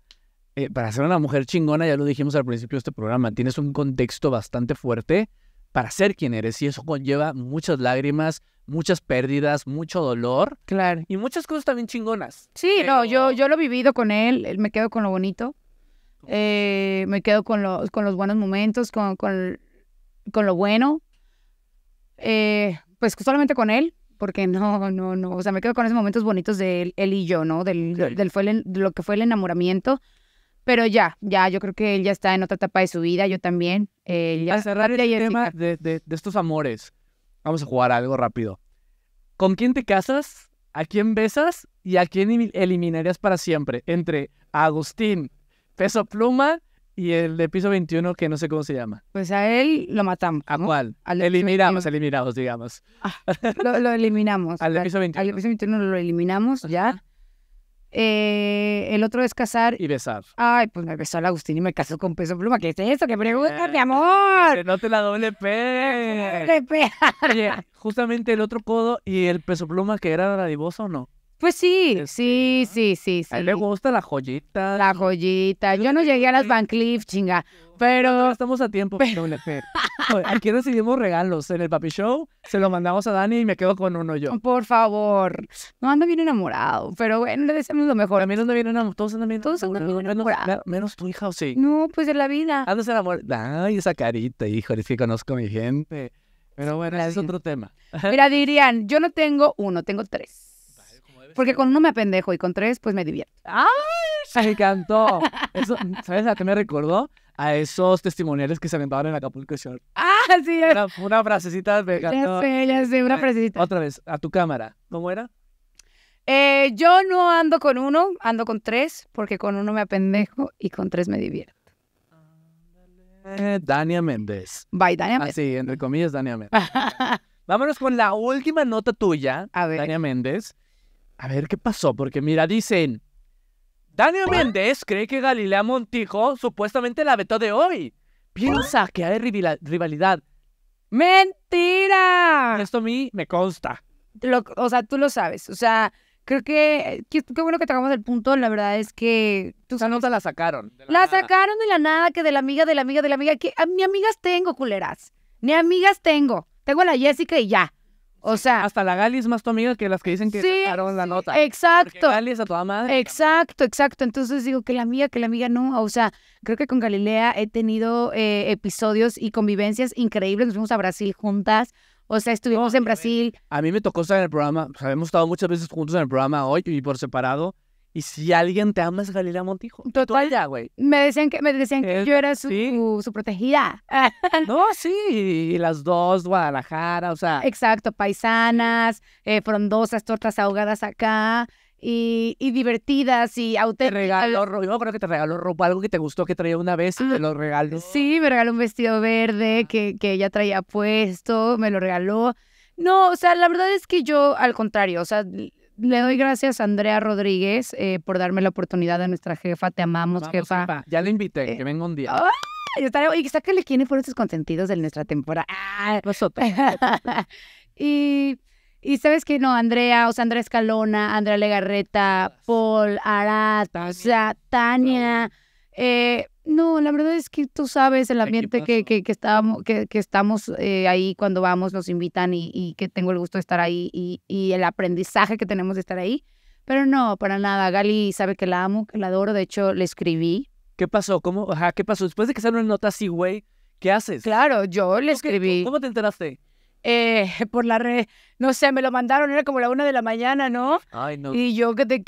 eh, para ser una mujer chingona, ya lo dijimos al principio de este programa, tienes un contexto bastante fuerte para ser quien eres y eso conlleva muchas lágrimas, muchas pérdidas, mucho dolor. Claro. Y muchas cosas también chingonas. Sí, no, yo, yo lo he vivido con él, me quedo con lo bonito, eh, me quedo con, lo, con los buenos momentos, con, con, con lo bueno. Eh, pues solamente con él, porque no, no, no, o sea, me quedo con esos momentos bonitos de él, y yo, ¿no? Del, fue de lo que fue el enamoramiento. Pero ya, ya, yo creo que él ya está en otra etapa de su vida, yo también. Eh, ya, a cerrar el este tema de, de, de estos amores, Vamos a jugar algo rápido. ¿Con quién te casas? ¿A quién besas? ¿Y a quién eliminarías para siempre? Entre Agustín, Peso Pluma y el de piso 21 que no sé cómo se llama. Pues a él lo matamos. ¿A cuál? Al eliminamos, digamos. Ah, lo, lo, eliminamos. Al de piso 21. Al de piso 21 lo eliminamos ya. Eh, el otro es casar. Y besar. Ay, pues me besó la Agustín y me casó con peso pluma. ¿Qué es eso? ¿Qué preguntas, mi amor? no te la doble P. Doble P. Oye, justamente el otro codo y el peso pluma que era la divosa o no. Pues sí, este, sí, sí, sí, sí. A él le gusta la joyita. La joyita. Yo no llegué a las Van Cleef, chinga. Pero. Estamos a tiempo. Pero... Aquí recibimos regalos en el Papi Show. Se lo mandamos a Dani y me quedo con uno yo. Por favor. No anda bien enamorado. Pero bueno, le deseamos lo mejor. También anda bien enamorado. Todos andan bien Todos andan bien enamorados. Menos, tu hija, ¿o sí? No, pues de la vida. Andas enamorado. Ay, esa carita, hijo. Es que conozco a mi gente. Pero bueno, ese es otro tema. Mira, dirían, yo no tengo uno, tengo tres. Porque con uno me apendejo y con tres, pues me divierto. ¡Ay! Me encantó. ¿Sabes a qué me recordó? a esos testimoniales que se aventaron en Acapulco Shore. Ah, sí. Una, una frasecita de Ya sé, ya sé, una ah, frasecita. Otra vez, a tu cámara. ¿Cómo era? Eh, yo no ando con uno, ando con tres, porque con uno me apendejo y con tres me divierto. Dania Méndez. Bye, Dania ah, Méndez. Así, sí, entre comillas, Dania Méndez. Vámonos con la última nota tuya, Dania Méndez. A ver qué pasó, porque mira, dicen, Daniel Méndez cree que Galilea Montijo supuestamente la vetó de hoy. Piensa que hay rivalidad. ¡Mentira! Esto a mí me consta. o sea, tú lo sabes. O sea, creo que qué bueno que tocamos el punto. La verdad es que. tus no te la sacaron. La, sacaron de la nada, que de la amiga, de la amiga, de la amiga. Que, ah, ni amigas tengo, culeras. Ni amigas tengo. Tengo a la Jessica y ya. O sea. Hasta la Gali es más tu amiga que las que dicen que sí, sacaron la nota. Exacto. Gali es a tu madre. Exacto, exacto. Entonces digo que la mía, que la mía no. O sea, creo que con Galilea he tenido eh, episodios y convivencias increíbles. Nos fuimos a Brasil juntas. O sea, estuvimos en Brasil. A mí me tocó estar en el programa. hemos estado muchas veces juntos en el programa hoy y por separado. Y si alguien te ama es Galilea Montijo. Total. ya, güey. Me decían que, me decían que yo era su, su, protegida. no, sí. Y las dos, Guadalajara, o sea. Exacto, paisanas, eh, frondosas, tortas ahogadas acá. Y, divertidas y auténticas. Te Regaló, yo creo que te regaló ropa, algo que te gustó que traía una vez, y te ah, lo regaló. Sí, me regaló un vestido verde que, que ella traía puesto, me lo regaló. No, o sea, la verdad es que yo, al contrario, o sea, le doy gracias a Andrea Rodríguez eh, por darme la oportunidad de nuestra jefa. Te amamos, jefa. Ya le invité, eh, que venga un día. Y yo estaré, que sácale quiénes fueron sus consentidos de nuestra temporada. Ah, pues y, y sabes que no, Andrea, o sea, Andrea Escalona, Andrea Legarreta, Paul, Arata, Tania. Eh, no, la verdad es que tú sabes el ambiente que, estábamos, que, estamos eh, ahí cuando vamos, nos invitan y, que tengo el gusto de estar ahí y, el aprendizaje que tenemos de estar ahí. Pero no, para nada. Gali sabe que la amo, que la adoro. De hecho, le escribí. ¿Qué pasó? ¿Cómo? Ajá, ¿qué pasó? Después de que salió una nota así, güey, ¿qué haces? Claro, yo le escribí. ¿Cómo te enteraste? Eh, por la red, no sé, me lo mandaron, era como la una de la mañana, ¿no? Ay, no. Y yo que te,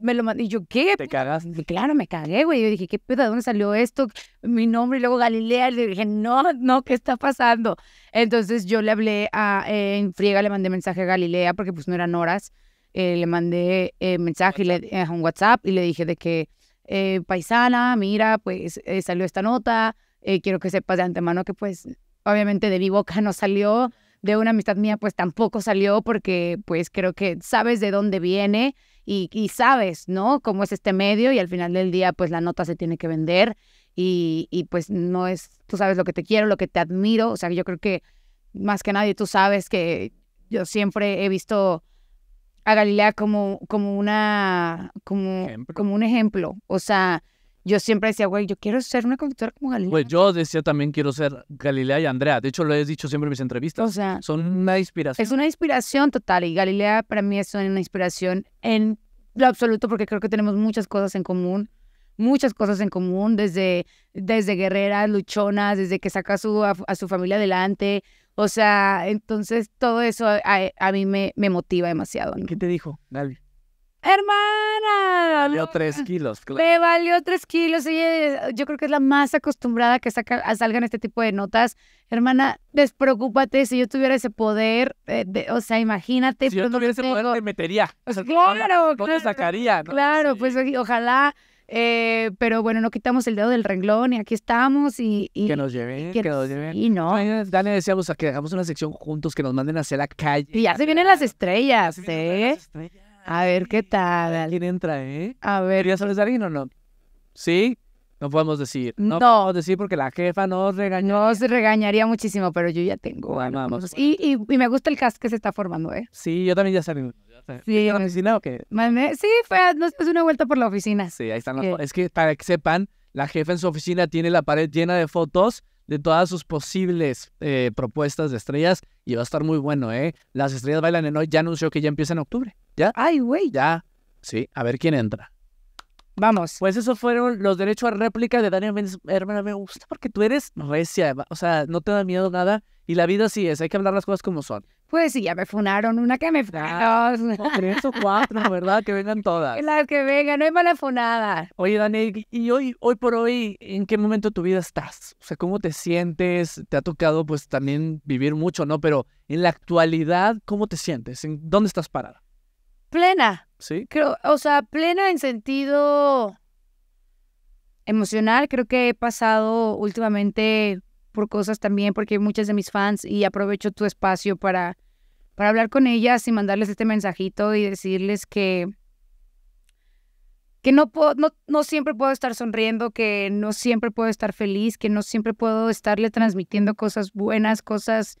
me lo mandé. Y yo, ¿qué? ¿Te cagas? Claro, me cagué, güey. Yo dije, ¿qué pedo? ¿De dónde salió esto? Mi nombre y luego Galilea. Le dije, no, no, ¿qué está pasando? Entonces yo le hablé a, eh, en friega le mandé mensaje a Galilea porque pues no eran horas. Eh, le mandé eh, mensaje le, a un WhatsApp y le dije de que, paisana, mira, pues salió esta nota. quiero que sepas de antemano que pues obviamente de mi boca no salió. De una amistad mía pues tampoco salió porque pues creo que sabes de dónde viene y, sabes, ¿no? Cómo es este medio y al final del día, pues la nota se tiene que vender y, y pues no es, tú sabes lo que te quiero, lo que te admiro, o sea, yo creo que más que nadie tú sabes que yo siempre he visto a Galilea como, como una como, como un ejemplo. O sea, yo siempre decía, güey, yo quiero ser una conductora como Galilea. Güey, yo decía también quiero ser Galilea y Andrea. De hecho, lo he dicho siempre en mis entrevistas. O sea, son una inspiración. Es una inspiración total y Galilea para mí es una inspiración en lo absoluto porque creo que tenemos muchas cosas en común. Muchas cosas en común, desde, desde guerreras, luchonas, desde que saca a su, a, su familia adelante. O sea, entonces todo eso a, mí me, me motiva demasiado. ¿Qué te dijo, Gali? hermana. Me valió tres kilos. Claro. Me valió tres kilos. Oye, yo creo que es la más acostumbrada que salgan este tipo de notas. Hermana, despreocúpate. Si yo tuviera ese poder, eh, o sea, imagínate. Si yo pues, tuviera ese poder, te metería. claro, no, te sacaría. Claro, pues ojalá. Eh, pero bueno, no quitamos el dedo del renglón y aquí estamos y... que nos lleven, que, nos lleven. Y no. Dale, decíamos a que hagamos una sección juntos, que nos manden a hacer la calle. Y ya se vienen las estrellas, ¿eh? Las estrellas. A ver qué tal. ¿Quién entra, eh? A ver. ¿Ya sabes alguien o no? ¿Sí? No podemos decir. No, podemos decir porque la jefa nos regañó. Nos regañaría muchísimo, pero yo ya tengo. Bueno, vamos. Y, y, y, me gusta el cast que se está formando, ¿eh? Sí, yo también ya salí. ¿En la oficina o qué? sí, fue una vuelta por la oficina. Sí, ahí están las fotos. Es que para que sepan, la jefa en su oficina tiene la pared llena de fotos de todas sus posibles eh, propuestas de estrellas y va a estar muy bueno, ¿eh? Las estrellas bailan en hoy ya anunció que ya empieza en octubre. ¿Ya? Ay, güey. Ya. Sí, a ver quién entra. Vamos. Pues esos fueron los derechos a réplica de Daniel Méndez. Hermana, me gusta porque tú eres recia. O sea, no te da miedo nada. Y la vida sí es, hay que hablar las cosas como son. Pues sí, ya me funaron una que me ah, funaron. tres o cuatro, ¿verdad? Que vengan todas. Las que vengan, no hay mala funada. Oye, Dani, ¿y hoy, hoy por hoy en qué momento de tu vida estás? O sea, ¿cómo te sientes? Te ha tocado pues también vivir mucho, ¿no? Pero en la actualidad, ¿cómo te sientes? ¿En ¿Dónde estás parada? Plena. Sí. Creo, o sea, plena en sentido emocional. Creo que he pasado últimamente por cosas también, porque muchas de mis fans, y aprovecho tu espacio para, para hablar con ellas y mandarles este mensajito y decirles que, que no, puedo, no, no siempre puedo estar sonriendo, que no siempre puedo estar feliz, que no siempre puedo estarle transmitiendo cosas buenas, cosas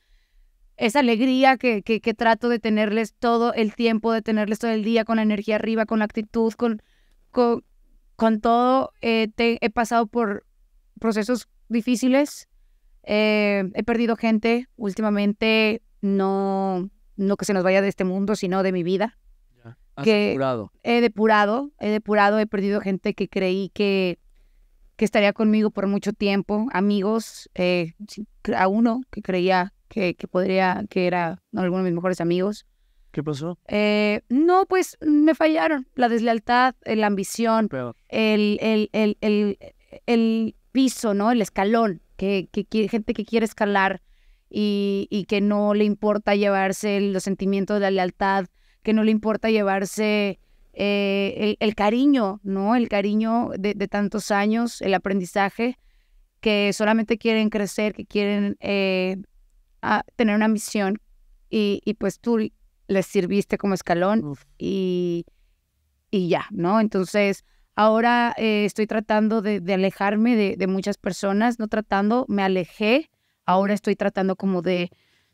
esa alegría que, trato de tenerles todo el tiempo, de tenerles todo el día, con la energía arriba, con la actitud, con, con, todo. Eh, he pasado por procesos difíciles, eh, he perdido gente últimamente, no, no que se nos vaya de este mundo, sino de mi vida. depurado. He depurado, he depurado, he perdido gente que creí que, que estaría conmigo por mucho tiempo, amigos, eh, a uno que creía que, podría, que era uno de mis mejores amigos. ¿Qué pasó? Eh, no, pues me fallaron. La deslealtad, la ambición, el, el, el, el, piso, ¿no? El escalón, que, que gente que quiere escalar y, que no le importa llevarse los sentimientos de la lealtad, que no le importa llevarse eh, el, cariño, ¿no? El cariño de, tantos años, el aprendizaje, que solamente quieren crecer, que quieren eh, a tener una misión y, pues tú les sirviste como escalón y, y ya, ¿no? Entonces, ahora eh, estoy tratando de, alejarme de, muchas personas, no tratando, me alejé, ahora estoy tratando como de,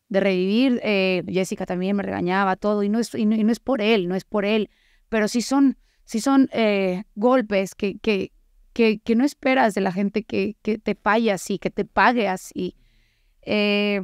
de revivir. Eh, Jessica también me regañaba todo y no, es, no, es por él, no es por él, pero sí son, sí son eh, golpes que, que, que, no esperas de la gente que, te falla así, que te pague así. Eh,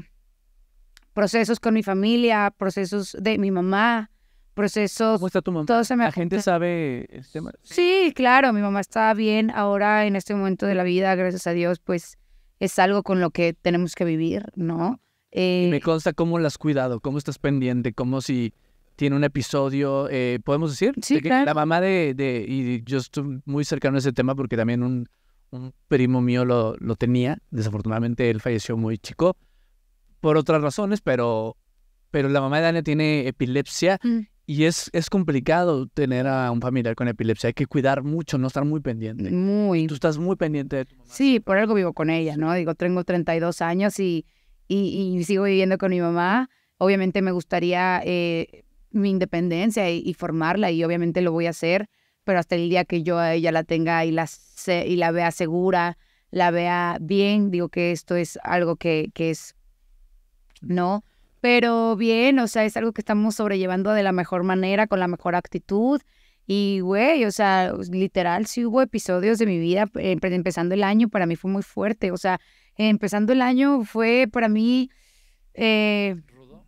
procesos con mi familia, procesos de mi mamá, procesos... ¿Cómo está tu mamá? ¿La gente sabe este tema? Sí, claro, mi mamá está bien ahora en este momento de la vida, gracias a Dios, pues es algo con lo que tenemos que vivir, ¿no? y me eh, consta cómo la has cuidado, cómo estás pendiente, cómo si tiene un episodio, eh, podemos decir, sí, claro. la mamá de, de, y yo estoy muy cercano a ese tema porque también un, un primo mío lo, lo tenía, desafortunadamente él falleció muy chico, por otras razones, pero, pero la mamá de Dania tiene epilepsia mm. y es, es complicado tener a un familiar con epilepsia. Hay que cuidar mucho, no estar muy pendiente. Muy. Tú estás muy pendiente Sí, por algo vivo con ella, ¿no? Digo, tengo 32 años y, y, sigo viviendo con mi mamá. Obviamente me gustaría eh, mi independencia y, formarla y obviamente lo voy a hacer, pero hasta el día que yo a ella la tenga y la, se, y la vea segura, la vea bien, digo que esto es algo que, que es ¿no? Pero bien, o sea, es algo que estamos sobrellevando de la mejor manera, con la mejor actitud. Y, güey, o sea, literal, si hubo episodios de mi vida eh, pues, empezando el año, para mí fue muy fuerte. O sea, empezando el año fue para mí, eh,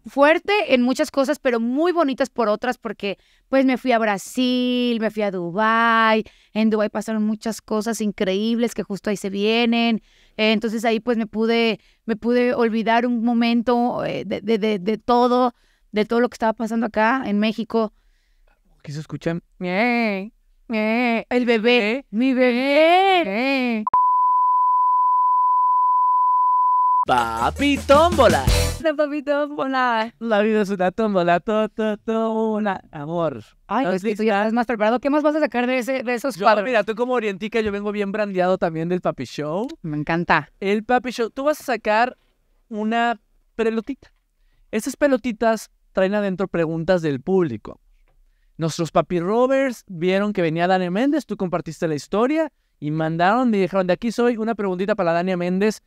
fuerte en muchas cosas, pero muy bonitas por otras, porque pues me fui a Brasil, me fui a Dubai, en Dubai pasaron muchas cosas increíbles que justo ahí se vienen, entonces ahí pues me pude, me pude olvidar un momento eh, de, todo, de todo lo que estaba pasando acá en México. ¿Qué se escucha? El bebé, mi bebé. Papi Tómbola. La vida es una tómbola, amor. Ay, que tú ya estás más preparado. ¿Qué más vas a sacar de, ese, de esos yo, cuadros? Mira, tú como orientica, yo vengo bien brandeado también del Papi Show. Me encanta. El Papi Show. Tú vas a sacar una pelotita. Esas pelotitas traen adentro preguntas del público. Nuestros papi rovers vieron que venía Dani Méndez, tú compartiste la historia y mandaron, y dijeron, de aquí soy una preguntita para Dania Méndez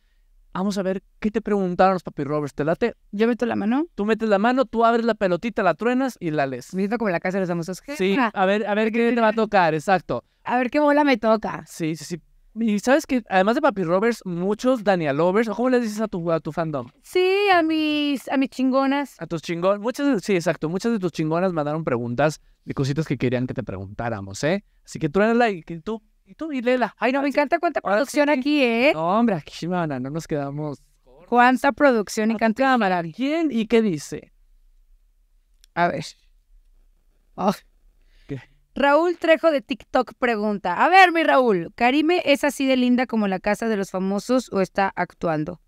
Vamos a ver qué te preguntaron los papi Roberts. ¿Te late? Yo meto la mano. Tú metes la mano, tú abres la pelotita, la truenas y la lees. Me como en la casa de los famosos. Sí, a ver, a ver qué te va a tocar, exacto. A ver qué bola me toca. Sí, sí, sí. Y sabes que además de Papi Roberts, muchos Daniel Lovers, ¿cómo le dices a tu, a tu fandom? Sí, a mis, a mis chingonas. A tus chingonas. Muchas, sí, exacto. Muchas de tus chingonas mandaron preguntas de cositas que querían que te preguntáramos, ¿eh? Así que tú y like, tú y tú Ay, no, me encanta cuánta producción aquí, ¿eh? No, hombre, aquí, Shimana, no nos quedamos. Cuánta producción y cuánta ¿Quién y qué dice? A ver. Raúl Trejo de TikTok pregunta. A ver, mi Raúl, ¿Karime es así de linda como la casa de los famosos o está actuando?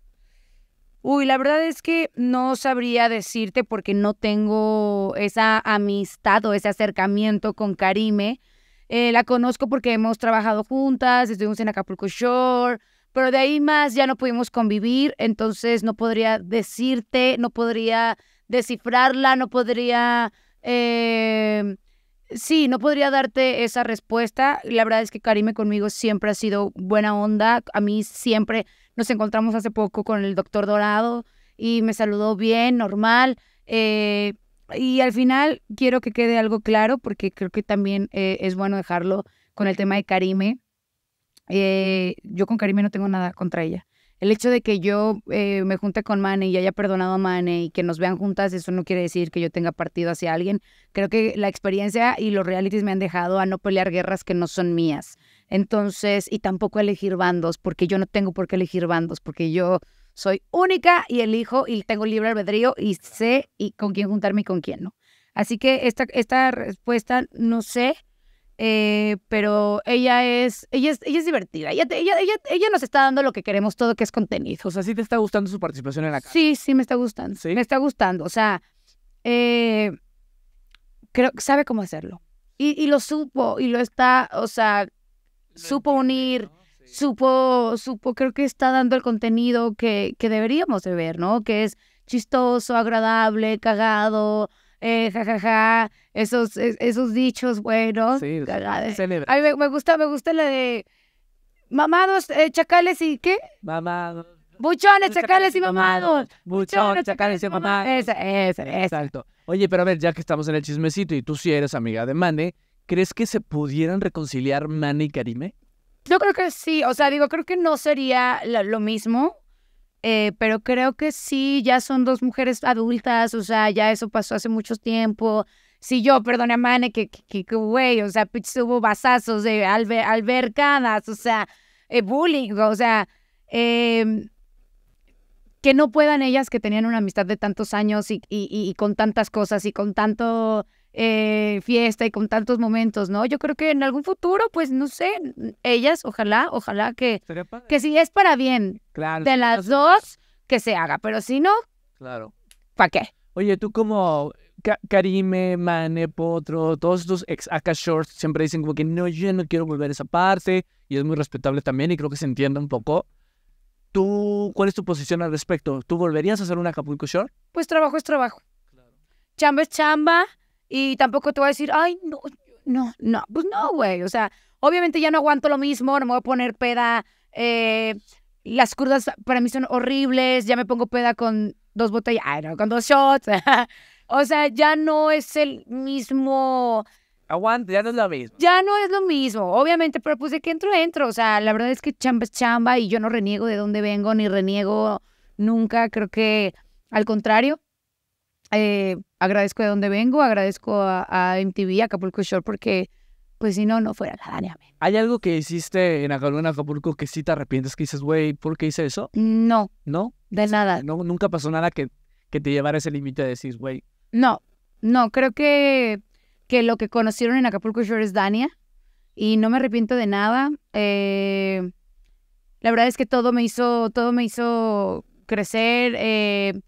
Uy, la verdad es que no sabría decirte porque no tengo esa amistad o ese acercamiento con Karime. Eh, la conozco porque hemos trabajado juntas, estuvimos en Acapulco Shore, pero de ahí más ya no pudimos convivir, entonces no podría decirte, no podría descifrarla, no podría... Eh, sí, no podría darte esa respuesta. La verdad es que Karime conmigo siempre ha sido buena onda. A mí siempre nos encontramos hace poco con el doctor Dorado y me saludó bien, normal. Eh, y al final quiero que quede algo claro porque creo que también eh, es bueno dejarlo con el tema de Karime. Eh, yo con Karime no tengo nada contra ella. El hecho de que yo eh, me junte con Mane y haya perdonado a Mane y que nos vean juntas, eso no quiere decir que yo tenga partido hacia alguien. Creo que la experiencia y los realities me han dejado a no pelear guerras que no son mías. Entonces, y tampoco elegir bandos, porque yo no tengo por qué elegir bandos, porque yo soy única y elijo y tengo libre albedrío y sé y con quién juntarme y con quién no. Así que esta, esta respuesta no sé, eh, pero ella es, ella es, ella es divertida. Ella, ella, ella, nos está dando lo que queremos todo, que es contenido. O sea, ¿sí te está gustando su participación en la casa? Sí, sí, me está gustando. ¿Sí? Me está gustando. O sea, eh, creo que sabe cómo hacerlo. Y, lo supo, y lo está, o sea, supo unir supo, supo, creo que está dando el contenido que, que deberíamos de ver, ¿no? Que es chistoso, agradable, cagado, jajaja, eh, esos, e, esos dichos buenos. Sí, A mí me, gusta, me gusta la de mamados, eh, chacales y qué? Mamados. Buchones, chacales y mamados. Buchones, chacales y mamados. Esa, Exacto. Oye, pero a ver, ya que estamos en el chismecito y tú sí eres amiga de Mane, ¿crees que se pudieran reconciliar Mane y Karime? Yo creo que sí, o sea, digo, creo que no sería lo mismo, eh, pero creo que sí, ya son dos mujeres adultas, o sea, ya eso pasó hace mucho tiempo. sí, yo, perdón, amane, que, güey, o sea, hubo basazos de alber albercadas, o sea, eh, bullying, o sea, em, que no puedan ellas que tenían una amistad de tantos años y, y, y con tantas cosas y con tanto eh, fiesta y con tantos momentos, ¿no? Yo creo que en algún futuro, pues no sé, ellas, ojalá, ojalá que, que si es para bien de las dos, que se haga, pero si no, claro. ¿para qué? Oye, tú como Karime, Mane, Potro, todos estos ex AK Shorts siempre dicen como que no, yo no quiero volver a esa parte y es muy respetable también y creo que se entiende un poco. ¿Tú cuál es tu posición al respecto? ¿Tú volverías a hacer un Acapulco Short? Pues trabajo es trabajo. Chamba es chamba y tampoco te voy a decir, ay, no, no, no, pues no, güey. O sea, obviamente ya no aguanto lo mismo, no me voy a poner peda. Eh, las curvas para mí son horribles, ya me pongo peda con dos botellas, no, con dos shots. o sea, ya no es el mismo... Aguante, ya no es lo mismo. Ya no es lo mismo, obviamente, pero pues de que entro, entro. O sea, la verdad es que chamba es chamba y yo no reniego de dónde vengo, ni reniego nunca. Creo que al contrario, eh, agradezco de dónde vengo, agradezco a, MTV, Acapulco Shore, porque pues si no, no fuera la ¿Hay algo que hiciste en Acapulco, que sí te arrepientes, que dices, güey, ¿por qué hice eso? No. ¿No? De nada. No, nunca pasó nada que, que te llevara ese límite de decir, güey. No, no, creo que, que lo que conocieron en Acapulco Shore es Dania y no me arrepiento de nada. Eh, la verdad es que todo me hizo, todo me hizo crecer. Eh,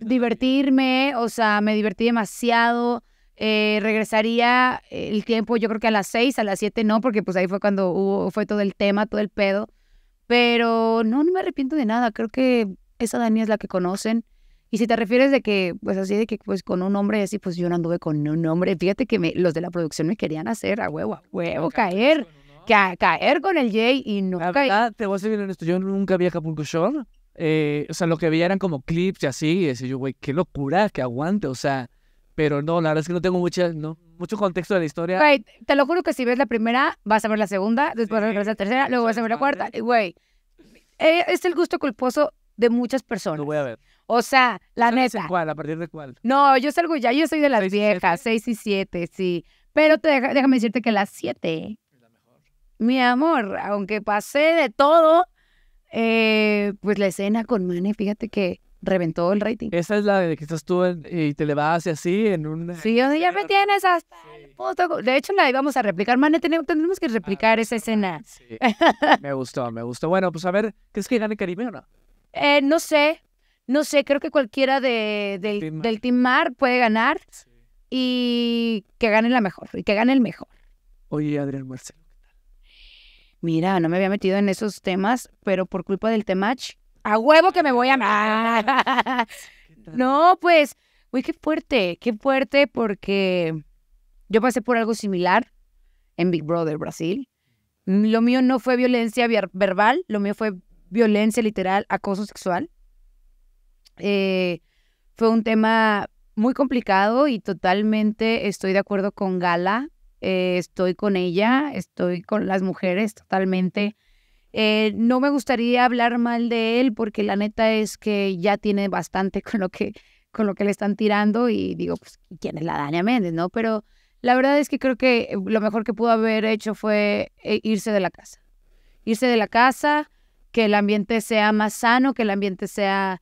divertirme, o sea, me divertí demasiado. Eh, regresaría el tiempo, yo creo que a las seis, a las siete no, porque pues ahí fue cuando hubo, fue todo el tema, todo el pedo. Pero no, no me arrepiento de nada, creo que esa Dani es la que conocen. Y si te refieres de que, pues así, de que pues con un hombre así, pues yo no anduve con un hombre. Fíjate que me, los de la producción me querían hacer a huevo, a huevo, caer, caer con el Jay y no caer. te voy a seguir en esto yo nunca vi a Acapulco eh, o sea, lo que veía eran como clips y así, y decía yo, güey, qué locura, que aguante, o sea, pero no, la verdad es que no tengo mucha, no, mucho contexto de la historia. Güey, te lo juro que si ves la primera, vas a ver la segunda, después vas a ver la tercera, luego vas a ver la cuarta, y güey. Eh, es el gusto culposo de muchas personas. Lo voy a ver. O sea, la neta. ¿Cuál? ¿A partir de cuál? No, yo salgo ya, yo soy de las viejas, seis y siete, sí. Pero te déjame decirte que las siete Mi amor, aunque pasé de todo, eh, pues la escena con Mane, fíjate que reventó el rating. Esa es la de que estás tú y te le vas así en un... Sí, ya me tienes hasta el puto. De hecho, la íbamos a replicar. Mane, tenemos que replicar ah, esa escena. me gustó, me gustó. Bueno, pues a ver, ¿crees que gane Caribe o no? Eh, no sé, no sé. Creo que cualquiera de, del, team del Mar puede ganar y que gane la mejor y que gane el mejor. Oye, Adrián Marcelo mira, no me había metido en esos temas, pero por culpa del temach, a huevo que me voy a... no, pues, uy, qué fuerte, qué fuerte porque yo pasé por algo similar en Big Brother Brasil. Mm, lo mío no fue violencia verbal, lo mío fue violencia literal, acoso sexual. Eh, fue un tema muy complicado y totalmente estoy de acuerdo con Gala eh, estoy con ella, estoy con las mujeres totalmente. Eh, no me gustaría hablar mal de él porque la neta es que ya tiene bastante con lo que, con lo que le están tirando y digo, pues, ¿quién es la Dania Méndez, no? Pero la verdad es que creo que eh, lo mejor que pudo haber hecho fue irse de la casa. Irse de la casa, que el ambiente sea más sano, que el ambiente sea,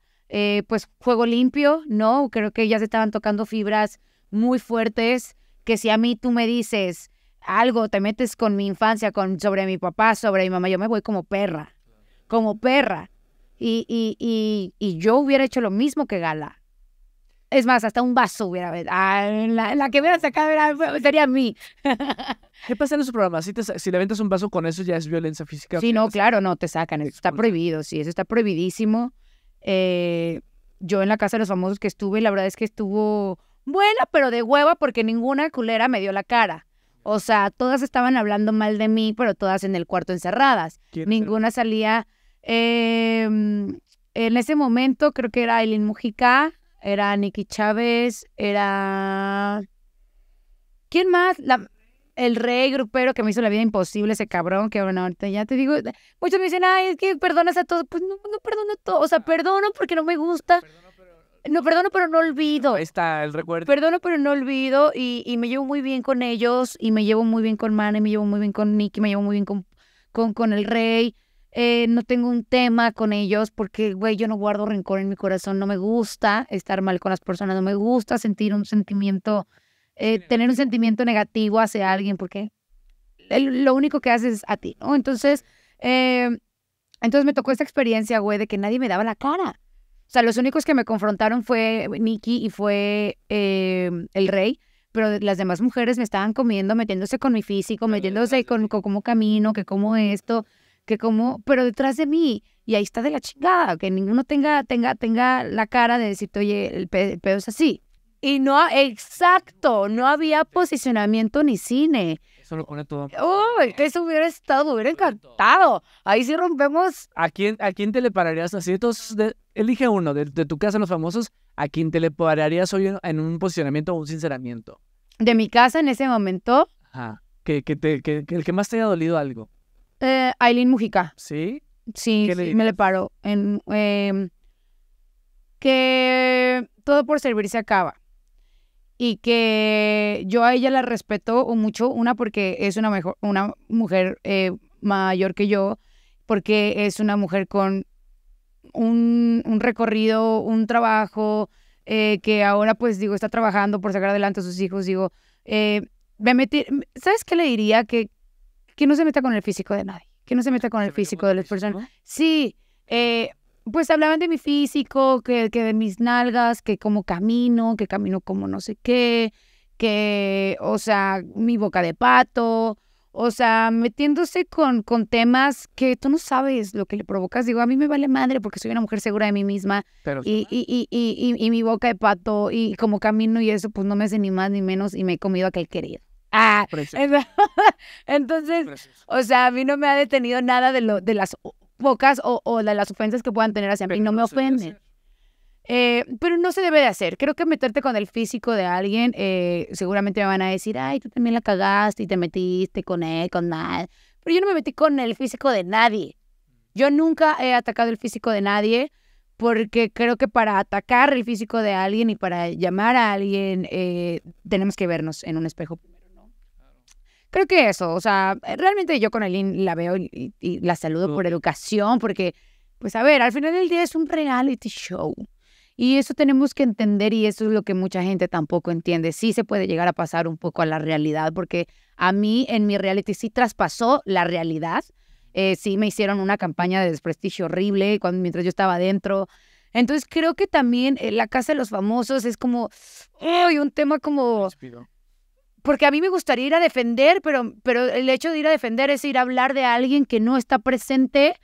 pues, juego limpio, ¿no? Creo que ya se estaban tocando fibras muy fuertes que si a mí tú me dices algo, te metes con mi infancia, con, sobre mi papá, sobre mi mamá, yo me voy como perra, como perra. Y, y, y, y yo hubiera hecho lo mismo que Gala. Es más, hasta un vaso hubiera... Ah, la, que hubiera sacado sería a mí. ¿Qué pasa en esos programas? Si, si le aventas un vaso con eso ya es violencia física. Sí, no, claro, no, te sacan. está prohibido, sí, eso está prohibidísimo. Eh, yo en la Casa de los Famosos que estuve, la verdad es que estuvo Buena, pero de hueva porque ninguna culera me dio la cara. O sea, todas estaban hablando mal de mí, pero todas en el cuarto encerradas. Ninguna salía. Em, en ese momento creo que era Aileen Mujica, era Nicky Chávez, era... ¿Quién más? La... El rey grupero que me hizo la vida imposible, ese cabrón que bueno, ahorita ya te digo, muchos me dicen, ay, es que perdonas a todos, pues no, no perdono a todos, o sea, perdono porque no me gusta, no, perdono, pero no olvido. está el recuerdo. Perdono, pero no olvido. Y, me llevo muy bien con ellos. Y me llevo muy bien con Manny, me llevo muy bien con Nicky, me llevo muy bien con, con, con el Rey. Eh, no tengo un tema con ellos porque, güey, yo no guardo rencor en mi corazón. No me gusta estar mal con las personas. No me gusta sentir un sentimiento, eh, tener un sentimiento negativo hacia alguien porque lo único que haces es a ti, ¿no? Entonces, eh, entonces me tocó esta experiencia, güey, de que nadie me daba la cara. O sea, los únicos que me confrontaron fue Nicky y fue eh, el rey, pero las demás mujeres me estaban comiendo, metiéndose con mi físico, metiéndose con, cómo camino, que como esto, que como... pero detrás de mí, y ahí está de la chingada, que ninguno tenga, tenga, tenga la cara de decirte, oye, el, pedo es así. Y no, exacto, no había posicionamiento ni cine. Eso lo pone todo. Uy, que eso hubiera estado, hubiera encantado. Ahí sí rompemos. ¿A quién, a quién te le pararías así? entonces? de, elige uno de, tu casa, los famosos, a quien te le pararías hoy en, un posicionamiento o un sinceramiento. De mi casa en ese momento. Ajá. Que, que, te, que, el que más te haya dolido algo. Eh, Aileen Mujica. ¿Sí? Sí, me le paro. En, em, que todo por servir se acaba. Y que yo a ella la respeto mucho, una porque es una, mejor, una mujer eh, mayor que yo, porque es una mujer con un, recorrido, un trabajo, eh, que ahora pues digo, está trabajando por sacar adelante a sus hijos, digo, eh, me metí, ¿sabes qué le diría? Que, que no se meta con el físico de nadie, que no se meta con el físico de las personas. Sí, eh, pues hablaban de mi físico, que, que de mis nalgas, que como camino, que camino como no sé qué, que, o sea, mi boca de pato, o sea, metiéndose con, con temas que tú no sabes lo que le provocas. Digo, a mí me vale madre porque soy una mujer segura de mí misma. Pero, y, y, mi boca de pato y como camino y eso, pues no me hace ni más ni menos y me he comido a aquel querido. Ah, entonces, o sea, a mí no me ha detenido nada de, lo, de las bocas o, de las ofensas que puedan tener hacia mí. No me ofenden. Eh, pero no se debe de hacer. Creo que meterte con el físico de alguien, eh, seguramente me van a decir, ay, tú también la cagaste y te metiste con él, con nada. Pero yo no me metí con el físico de nadie. Yo nunca he atacado el físico de nadie porque creo que para atacar el físico de alguien y para llamar a alguien eh, tenemos que vernos en un espejo Creo que eso, o sea, realmente yo con Aileen la veo y la saludo por educación porque, pues a ver, al final del día es un reality show. Y eso tenemos que entender y eso es lo que mucha gente tampoco entiende. Sí se puede llegar a pasar un poco a la realidad, porque a mí en mi reality sí traspasó la realidad. Eh, sí me hicieron una campaña de desprestigio horrible mientras yo estaba adentro. Entonces creo que también eh, la casa de los famosos es como, uy, un tema como... Porque a mí me gustaría ir a defender, pero, pero el hecho de ir a defender es ir a hablar de alguien que no está presente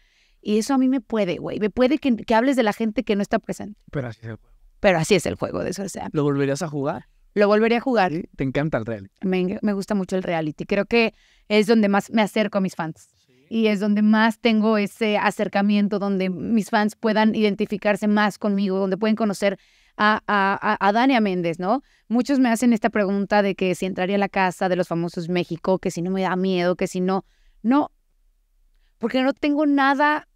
y eso a mí me puede, güey. Me puede que, hables de la gente que no está presente. Pero así es el juego. Pero así es el juego, de eso sea. ¿Lo volverías a jugar? Lo volvería a jugar. te encanta el reality. Me, gusta mucho el reality. Creo que es donde más me acerco a mis fans. Y es donde más tengo ese acercamiento, donde mis fans puedan identificarse más conmigo, donde pueden conocer a, a, a, Dania Méndez, ¿no? Muchos me hacen esta pregunta de que si entraría a la casa de los famosos México, que si no me da miedo, que si no. No, porque no tengo nada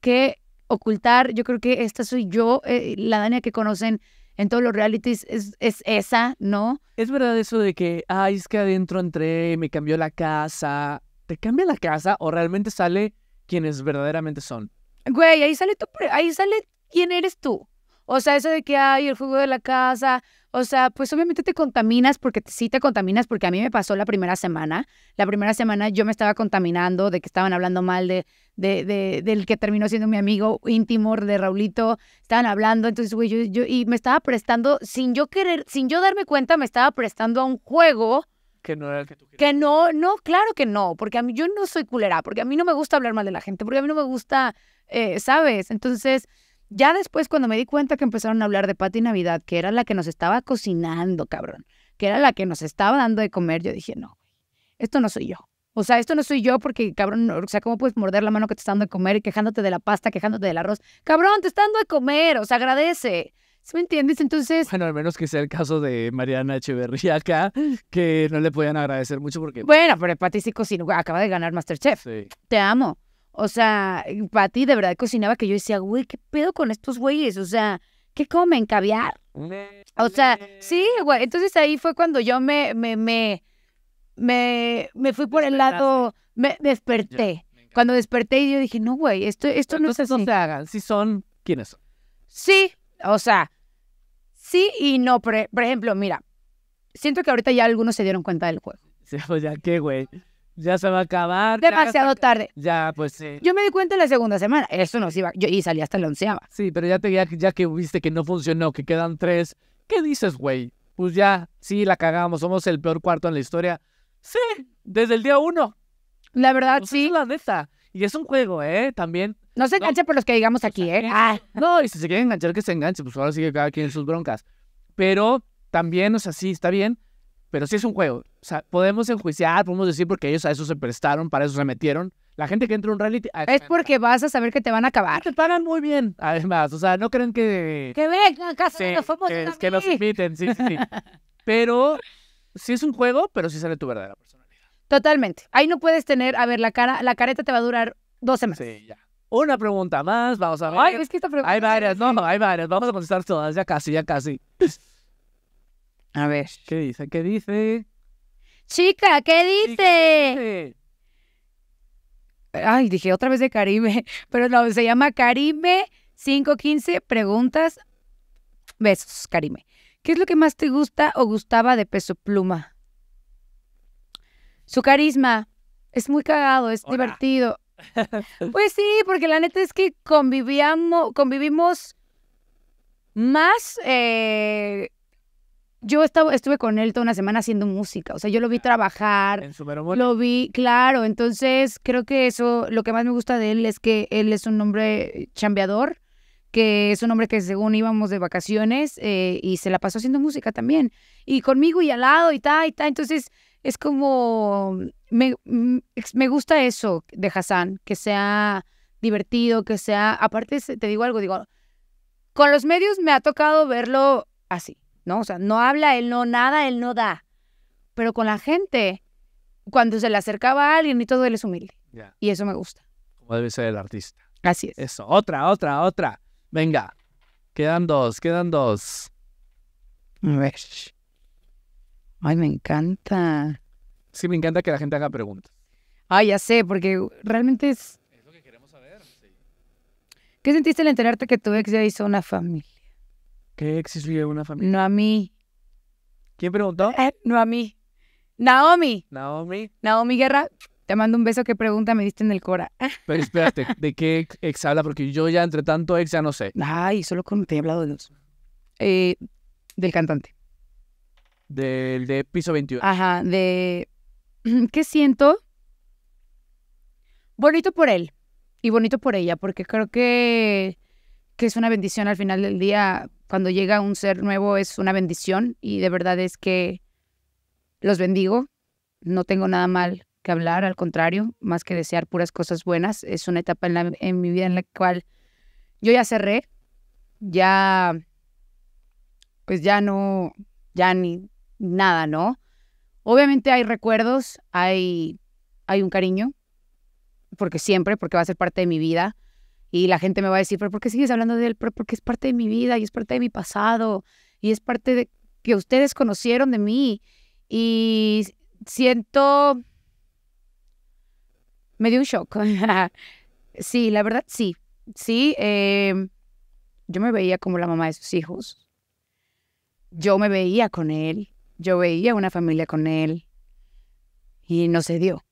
que ocultar. Yo creo que esta soy yo, eh, la Dania que conocen en todos los realities es, es, esa, ¿no? Es verdad eso de que, ay, es que adentro entré, me cambió la casa. ¿Te cambia la casa o realmente sale quienes verdaderamente son? Güey, ahí sale, tu, ahí sale quién eres tú. O sea, eso de que, ay, el juego de la casa, o sea, pues obviamente te contaminas porque sí te contaminas porque a mí me pasó la primera semana. La primera semana yo me estaba contaminando de que estaban hablando mal de, de, del que terminó siendo mi amigo íntimo de Raulito. Estaban hablando, entonces, güey, yo, y me estaba prestando, sin yo querer, sin yo darme cuenta, me estaba prestando a un juego. Que no era el que tú querías. Que no, no, claro que no, porque a mí yo no soy culera, porque a mí no me gusta hablar mal de la gente, porque a mí no me gusta, eh, ¿sabes? Entonces ya después, cuando me di cuenta que empezaron a hablar de Pati Navidad, que era la que nos estaba cocinando, cabrón, que era la que nos estaba dando de comer, yo dije, no, esto no soy yo. O sea, esto no soy yo porque, cabrón, o sea, ¿cómo puedes morder la mano que te está dando de comer y quejándote de la pasta, quejándote del arroz? Cabrón, te está dando de comer, o sea, agradece. ¿Sí me entiendes? Entonces. Bueno, al menos que sea el caso de Mariana Echeverría acá, que no le podían agradecer mucho porque. Bueno, pero Pati sí cocina, acaba de ganar Masterchef. Sí. Te amo. O sea, Pati de verdad cocinaba que yo decía, güey, ¿qué pedo con estos güeyes? O sea, ¿qué comen? ¿Caviar? O sea, sí, güey. Entonces ahí fue cuando yo me, me, me, me, fui por el lado, me desperté. cuando desperté y yo dije, no, güey, esto, esto no es así. no se hagan, si son, ¿quiénes son? Sí, o sea, sí y no. Por, ejemplo, mira, siento que ahorita ya algunos se dieron cuenta del juego. O sea, pues ya qué, güey. Ya se va a acabar. Demasiado tarde. Ya, pues sí. Yo me di cuenta en la segunda semana. Eso nos iba. Yo, y salí hasta la onceava. Sí, pero ya, te, ya, ya que viste que no funcionó, que quedan tres. ¿Qué dices, güey? Pues ya, sí, la cagamos. Somos el peor cuarto en la historia. Sí, desde el día uno. La verdad, pues sí. la neta. Y es un juego, ¿eh? También. No se enganche por los que digamos aquí, ¿eh? Ah. No, y si se quiere enganchar, que se enganche. Pues ahora sí que cada quien sus broncas. Pero también, o sea, sí, está bien pero sí es un juego. O sea, podemos enjuiciar, podemos decir porque ellos a eso se prestaron, para eso se metieron. La gente que entra a un reality... Ah, es porque vas a saber que te van a acabar. Te pagan muy bien, además. O sea, no creen que... Que vengan, casa sí, famosos que, que nos inviten, sí, sí, sí. pero sí es un juego, pero sí sale tu verdadera personalidad. Totalmente. Ahí no puedes tener... A ver, la cara, la careta te va a durar dos semanas. Sí, ya. Una pregunta más, vamos a ver. Ay, es que esta pregunta... Hay varias, no, hay varias. Vamos a contestar todas, ya casi, ya casi. A ver. ¿Qué dice? ¿Qué dice? Chica, ¿qué dice? Ay, dije otra vez de Caribe, pero no, se llama Caribe 515 preguntas. Besos, Caribe. ¿Qué es lo que más te gusta o gustaba de Peso Pluma? Su carisma. Es muy cagado, es divertido. Pues sí, porque la neta es que convivíamos, convivimos más eh, yo estaba, estuve con él toda una semana haciendo música, o sea, yo lo vi ah, trabajar, en lo vi, claro, entonces creo que eso, lo que más me gusta de él es que él es un hombre chambeador, que es un hombre que según íbamos de vacaciones eh, y se la pasó haciendo música también, y conmigo y al lado y tal, y tal, entonces es como, mm, me gusta eso de Hassan, que sea divertido, que sea, aparte te digo algo, digo, con los medios me ha tocado verlo así ¿no? O sea, no habla, él no nada, él no da. Pero con la gente, cuando se le acercaba a alguien y todo, él es humilde. Y eso me gusta. Como debe ser el artista. Así es. Eso, otra, otra, otra. Venga, quedan dos, quedan dos. Ay, me encanta. Sí, me encanta que la gente haga preguntas. Ay, ya sé, porque realmente es... Es lo que queremos saber. ¿Qué sentiste al enterarte que tu ex ya hizo una familia? ¿Qué vive una familia? No a mí. ¿Quién preguntó? no a mí. Naomi. Naomi. Naomi Guerra, te mando un beso. ¿Qué pregunta me diste en el Cora? Pero espérate, ¿de qué ex habla? Porque yo ya, entre tanto ex, ya no sé. Ay, solo con, te he hablado de dos. Eh, del cantante. Del de piso 21. Ajá, de... ¿Qué siento? Bonito por él y bonito por ella, porque creo que, que es una bendición al final del día cuando llega un ser nuevo es una bendición y de verdad es que los bendigo. No tengo nada mal que hablar, al contrario, más que desear puras cosas buenas. Es una etapa en, mi vida en la cual yo ya cerré, ya, pues ya no, ya ni nada, ¿no? Obviamente hay recuerdos, hay, hay un cariño, porque siempre, porque va a ser parte de mi vida y la gente me va a decir, pero ¿por qué sigues hablando de él? porque es parte de mi vida y es parte de mi pasado y es parte de que ustedes conocieron de mí. Y siento... Me dio un shock. sí, la verdad, sí. Sí, em, yo me veía como la mamá de sus hijos. Yo me veía con él. Yo veía una familia con él. Y no se dio,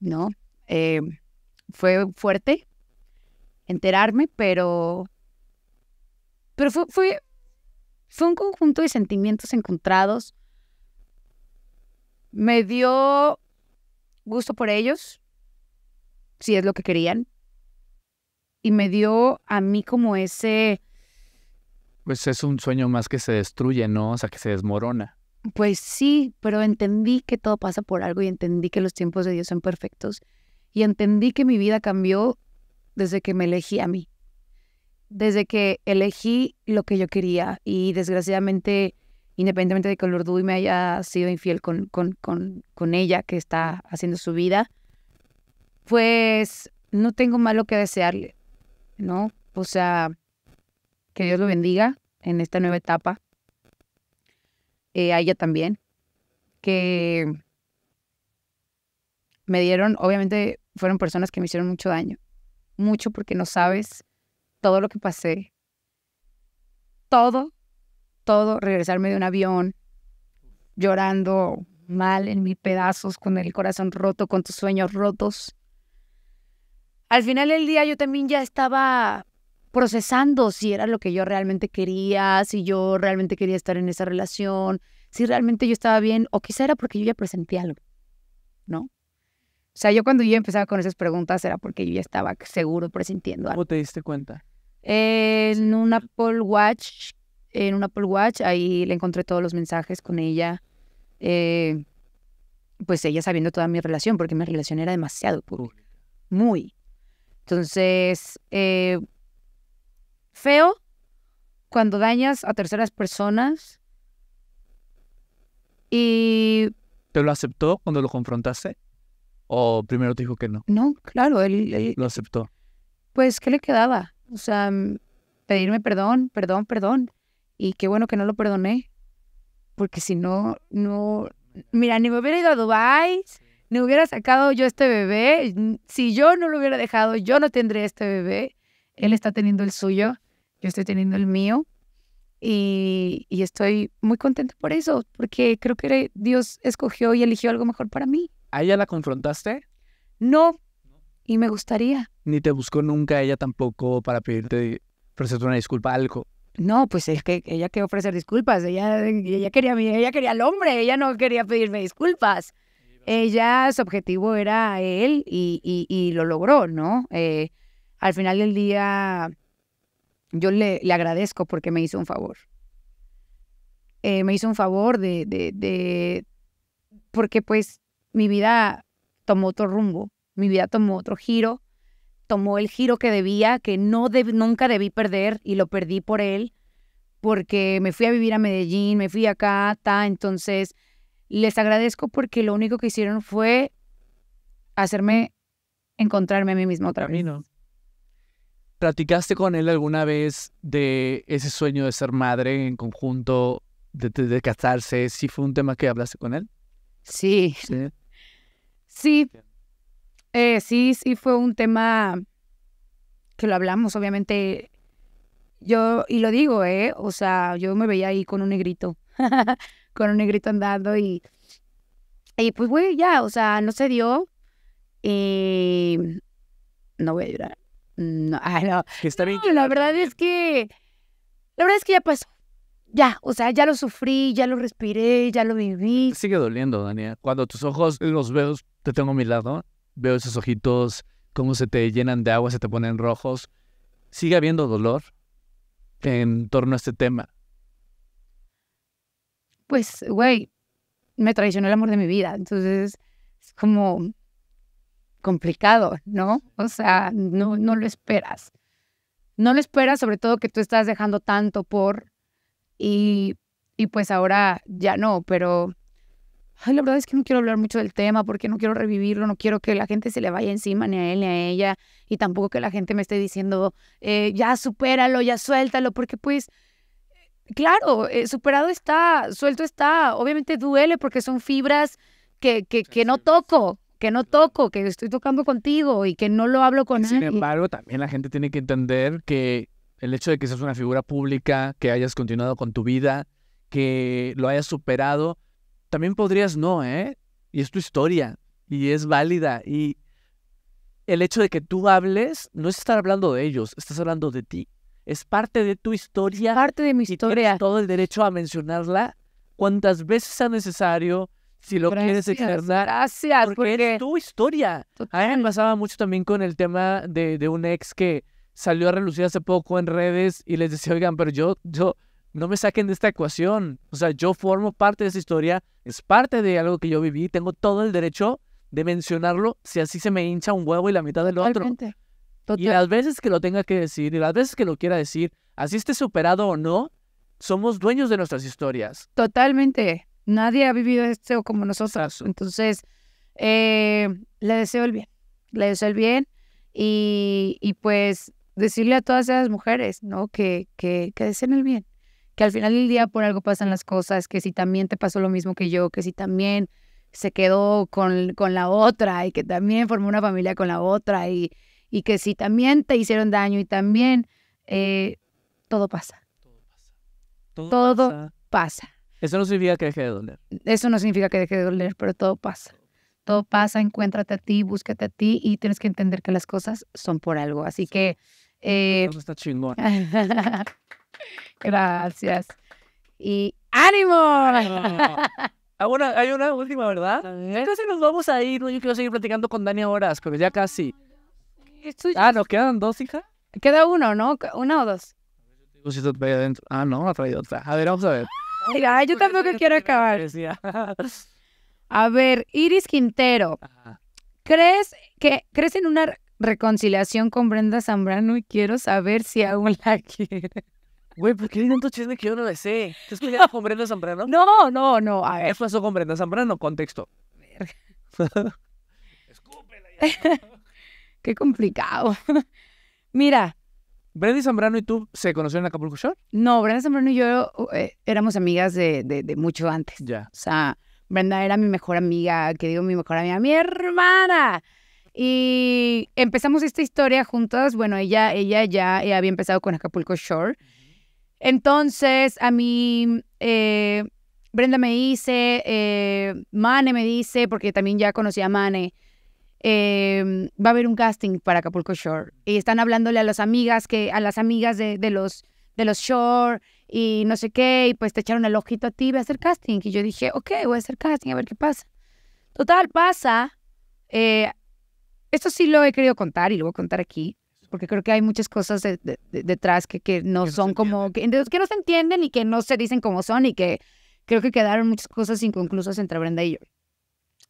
¿no? Em, fue fuerte, enterarme, pero. Pero fue, fue, fue un conjunto de sentimientos encontrados. Me dio gusto por ellos, si es lo que querían. Y me dio a mí como ese... Pues es un sueño más que se destruye, ¿no? O sea, que se desmorona. Pues sí, pero entendí que todo pasa por algo y entendí que los tiempos de Dios son perfectos. Y entendí que mi vida cambió desde que me elegí a mí, desde que elegí lo que yo quería y desgraciadamente, independientemente de que Lorduy me haya sido infiel con, ella que está haciendo su vida, pues no tengo malo que desearle, ¿no? O sea, que Dios lo bendiga en esta nueva etapa, eh, a ella también, que me dieron, obviamente fueron personas que me hicieron mucho daño, mucho porque no sabes todo lo que pasé. Todo, todo, regresarme de un avión, llorando mal en mis pedazos, con el corazón roto, con tus sueños rotos. Al final del día yo también ya estaba procesando si era lo que yo realmente quería, si yo realmente quería estar en esa relación, si realmente yo estaba bien, o quizá era porque yo ya presenté algo, ¿no? O sea, yo cuando yo empezaba con esas preguntas era porque yo ya estaba seguro presintiendo algo. ¿Cómo te diste cuenta? en un Apple Watch, en un Apple Watch, ahí le encontré todos los mensajes con ella. Eh, pues ella sabiendo toda mi relación, porque mi relación era demasiado puro Muy. Entonces, eh, feo cuando dañas a terceras personas. Y. ¿Te lo aceptó cuando lo confrontaste? ¿O primero te dijo que no? No, claro, él, Lo aceptó. Pues, ¿qué le quedaba? O sea, mm, pedirme perdón, perdón, perdón. Y qué bueno que no lo perdoné. Porque si no, no... Mira, ni me hubiera ido a Dubái, ni hubiera sacado yo este bebé. Si yo no lo hubiera dejado, yo no tendría este bebé. Él está teniendo el suyo, yo estoy teniendo el mío. Y, y estoy muy contenta por eso, porque creo que Dios escogió y eligió algo mejor para mí. ¿A ella la confrontaste? No, y me gustaría. Ni te buscó nunca ella tampoco para pedirte, ofrecerte una disculpa, algo. No, pues es que ella quería ofrecer disculpas, ella, ella, quería, ella quería al hombre, ella no quería pedirme disculpas. Ella, su objetivo era él y, lo logró, ¿no? Eh, al final del día, yo le, agradezco porque me hizo un favor. Eh, me hizo un favor de, de, de, porque pues mi vida tomó otro rumbo, mi vida tomó otro giro, tomó el giro que debía, que no nunca debí perder y lo perdí por él, porque me fui a vivir a Medellín, me fui acá, ta, entonces les agradezco porque lo único que hicieron fue hacerme encontrarme a mí mismo otra vez. ¿Platicaste con él alguna vez de ese sueño de ser madre en conjunto, de, casarse? ¿Si fue un tema que hablaste con él? Sí. ¿Sí? Sí, eh, sí, sí fue un tema que lo hablamos, obviamente. Yo, y lo digo, ¿eh? O sea, yo me veía ahí con un negrito, con un negrito andando y, y pues, güey, ya, o sea, no se dio. Y eh, no voy a llorar. No, ay, la verdad es que, la verdad es que ya pasó ya, o sea, ya lo sufrí, ya lo respiré, ya lo viví. Sigue doliendo, Daniel. Cuando tus ojos los veo, te tengo a mi lado, veo esos ojitos, cómo se te llenan de agua, se te ponen rojos. Sigue habiendo dolor en torno a este tema. Pues, güey, me traicionó el amor de mi vida, entonces es como complicado, ¿no? O sea, no, no lo esperas. No lo esperas, sobre todo que tú estás dejando tanto por y, pues ahora ya no, pero la verdad es que no quiero hablar mucho del tema porque no quiero revivirlo, no quiero que la gente se le vaya encima ni a él ni a ella y tampoco que la gente me esté diciendo, eh, ya supéralo, ya suéltalo, porque pues, claro, eh, superado está, suelto está, obviamente duele porque son fibras que, que, no toco, que no toco, que estoy tocando contigo y que no lo hablo con él. Sin embargo, también la gente tiene que entender que el hecho de que seas una figura pública, que hayas continuado con tu vida, que lo hayas superado, también podrías no, ¿eh? Y es tu historia, y es válida, y el hecho de que tú hables no es estar hablando de ellos, estás hablando de ti. Es parte de tu historia. Parte de mi historia. Tienes todo el derecho a mencionarla cuantas veces sea necesario, si lo quieres externar. Gracias, porque, es tu historia. A mí me pasaba mucho también con el tema de un ex que salió a relucir hace poco en redes y les decía, oigan, pero yo, yo, no me saquen de esta ecuación. O sea, yo formo parte de esa historia, es parte de algo que yo viví, tengo todo el derecho de mencionarlo si así se me hincha un huevo y la mitad del otro. Y las veces que lo tenga que decir y las veces que lo quiera decir, así esté superado o no, somos dueños de nuestras historias. Totalmente. Nadie ha vivido esto como nosotros. Entonces, eh, le deseo el bien. Le deseo el bien. Y, y pues decirle a todas esas mujeres, ¿no? Que, que, que deseen el bien, que al final del día por algo pasan las cosas, que si también te pasó lo mismo que yo, que si también se quedó con, con la otra y que también formó una familia con la otra y, y que si también te hicieron daño y también eh, todo pasa. Todo pasa. Todo, pasa. Eso no significa que deje de doler. Eso no significa que deje de doler, pero todo pasa. Todo pasa, encuéntrate a ti, búscate a ti y tienes que entender que las cosas son por algo. Así que eh, está chingón. Gracias. Y ánimo. Ah, hay una última, ¿verdad? Casi nos vamos a ir. Yo quiero seguir platicando con Dani horas, pero ya casi. Ah, ¿nos quedan dos, hija? Queda uno, ¿no? Una o dos. Ah, no, ha traído otra. A ver, vamos a ver. Mira, yo tampoco quiero acabar. A ver, Iris Quintero. ¿Crees que crees en una reconciliación con Brenda Zambrano y quiero saber si aún la quiere. Güey, ¿por qué hay tanto chisme que yo no lo sé? ¿Estás con Brenda Zambrano? No, no, no, a ver. ¿Qué pasó con Brenda Zambrano? Contexto. Escúpela ya. qué complicado. Mira. ¿Brenda Zambrano y tú se conocieron en Acapulco Shore? No, Brenda Zambrano y yo eh, éramos amigas de, mucho antes. Ya. O sea, Brenda era mi mejor amiga, que digo mi mejor amiga, mi hermana. Y empezamos esta historia juntas. Bueno, ella, ella ya eh, había empezado con Acapulco Shore. Entonces, a mí, eh, Brenda me dice, eh, Mane me dice, porque también ya conocía a Mane, em, va a haber un casting para Acapulco Shore. Y están hablándole a las amigas, que, a las amigas de, de los, de los Shore y no sé qué, y pues te echaron el ojito a ti, voy a hacer casting. Y yo dije, ok, voy a hacer casting, a ver qué pasa. Total, pasa. Eh, esto sí lo he querido contar y lo voy a contar aquí, porque creo que hay muchas cosas detrás que, que no son como, que, no se entienden y que no se dicen como son y que creo que quedaron muchas cosas inconclusas entre Brenda y yo.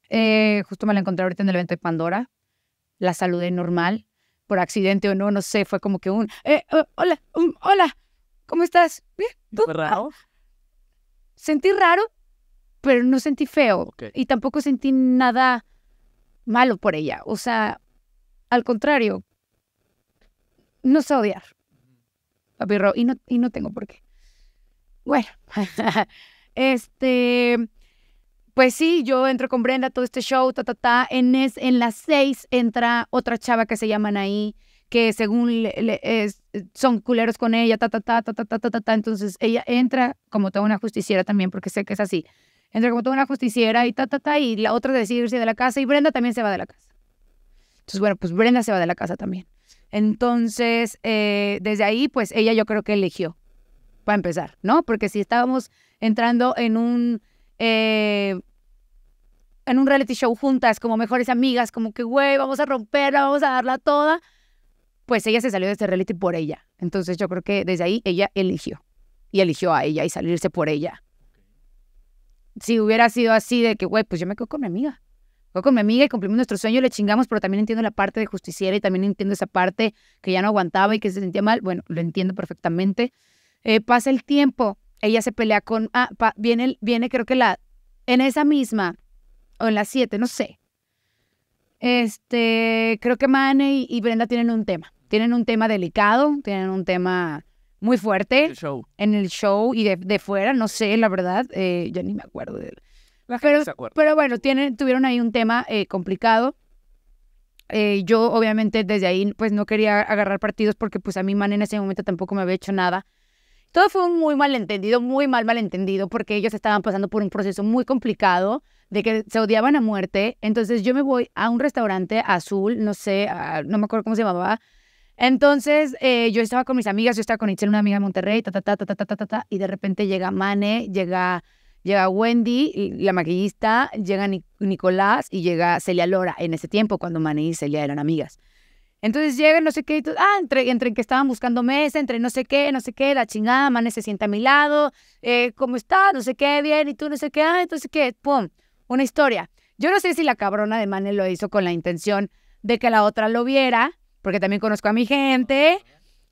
Eh, justo me la encontré ahorita en el evento de Pandora, la saludé normal, por accidente o no, no sé, fue como que un, eh, oh, hola, um, hola, ¿cómo estás? Bien, ¿tú? raro? Ah, sentí raro, pero no sentí feo y tampoco sentí nada malo por ella. O sea, al contrario, no sé odiar. Papi y no, y no tengo por qué. Bueno, este, pues sí, yo entro con Brenda, todo este show, ta, ta, ta. En, es, en las seis entra otra chava que se llama ahí que según es, son culeros con ella, ta, ta, ta, ta, ta, ta, ta, ta. Entonces ella entra como toda una justiciera también, porque sé que es así entre como toda una justiciera y ta, ta, ta, y la otra decide irse de la casa y Brenda también se va de la casa. Entonces, bueno, pues Brenda se va de la casa también. Entonces, eh, desde ahí, pues ella yo creo que eligió, para empezar, ¿no? Porque si estábamos entrando en un... Eh, en un reality show juntas, como mejores amigas, como que, güey, vamos a romperla, vamos a darla toda, pues ella se salió de este reality por ella. Entonces yo creo que desde ahí ella eligió. Y eligió a ella y salirse por ella si hubiera sido así de que, güey, pues yo me quedo con mi amiga. con mi amiga y cumplimos nuestro sueño, le chingamos, pero también entiendo la parte de justiciera y también entiendo esa parte que ya no aguantaba y que se sentía mal. Bueno, lo entiendo perfectamente. Eh, pasa el tiempo, ella se pelea con, ah, viene, viene creo que la, en esa misma, o en las siete, no sé. Este, creo que Mane y Brenda tienen un tema. Tienen un tema delicado, tienen un tema muy fuerte en el show y de, de, fuera, no sé, la verdad, eh, yo ni me acuerdo de él. pero, pero bueno, tienen, tuvieron ahí un tema eh, complicado. Eh, yo obviamente desde ahí pues no quería agarrar partidos porque pues a mi man en ese momento tampoco me había hecho nada. Todo fue un muy malentendido, muy mal malentendido porque ellos estaban pasando por un proceso muy complicado de que se odiaban a muerte. Entonces yo me voy a un restaurante azul, no sé, no me acuerdo cómo se llamaba, entonces, eh, yo estaba con mis amigas, yo estaba con Itzel, una amiga de Monterrey, ta, ta, ta, ta, ta, ta, ta, y de repente llega Mane, llega, llega Wendy, la maquillista, llega Nicolás y llega Celia Lora en ese tiempo, cuando Mane y Celia eran amigas. Entonces llega no sé qué, ah, entre, que estaban buscando mesa, entre no sé qué, no sé qué, la chingada, Mane se sienta a mi lado, eh, ¿cómo está? No sé qué, bien, y tú no sé qué, ah, entonces qué, pum, una historia. Yo no sé si la cabrona de Mane lo hizo con la intención de que la otra lo viera, porque también conozco a mi gente.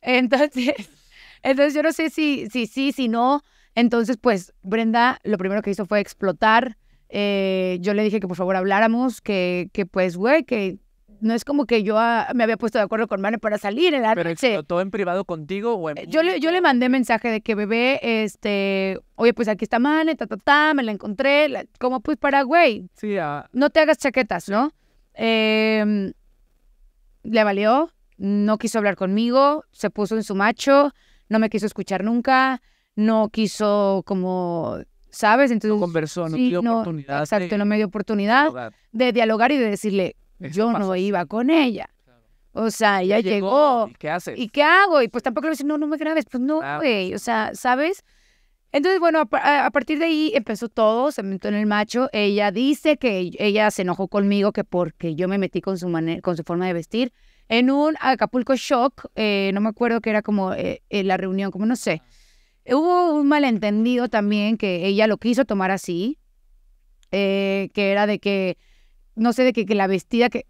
Entonces, entonces yo no sé si sí, si, si, no. Entonces, pues Brenda lo primero que hizo fue explotar. Eh, yo le dije que por favor habláramos, que, que pues, güey, que no es como que yo ah, me había puesto de acuerdo con Mane para salir en la Pero explotó en privado contigo o en... Eh, yo le, yo le mandé mensaje de que bebé, este, oye, pues aquí está Mane, ta, ta, ta, me la encontré, como pues para, güey. Sí, ah. No te hagas chaquetas, ¿no? Eh, le valió, no quiso hablar conmigo, se puso en su macho, no me quiso escuchar nunca, no quiso como, ¿sabes? Entonces, no conversó, no oportunidad. Exacto, no me dio oportunidad de dialogar y de decirle, yo no iba con ella. O sea, ella llegó, ¿Y qué haces? ¿Y qué hago? Y pues tampoco le voy no, no me grabes. Pues no, güey. O sea, ¿sabes? Entonces, bueno, a, partir de ahí empezó todo, se metió en el macho. Ella dice que ella se enojó conmigo que porque yo me metí con su, con su forma de vestir en un Acapulco Shock, eh, no me acuerdo que era como eh, eh, la reunión, como no sé. Hubo un malentendido también que ella lo quiso tomar así, que era de que, no sé, de que, la vestida que...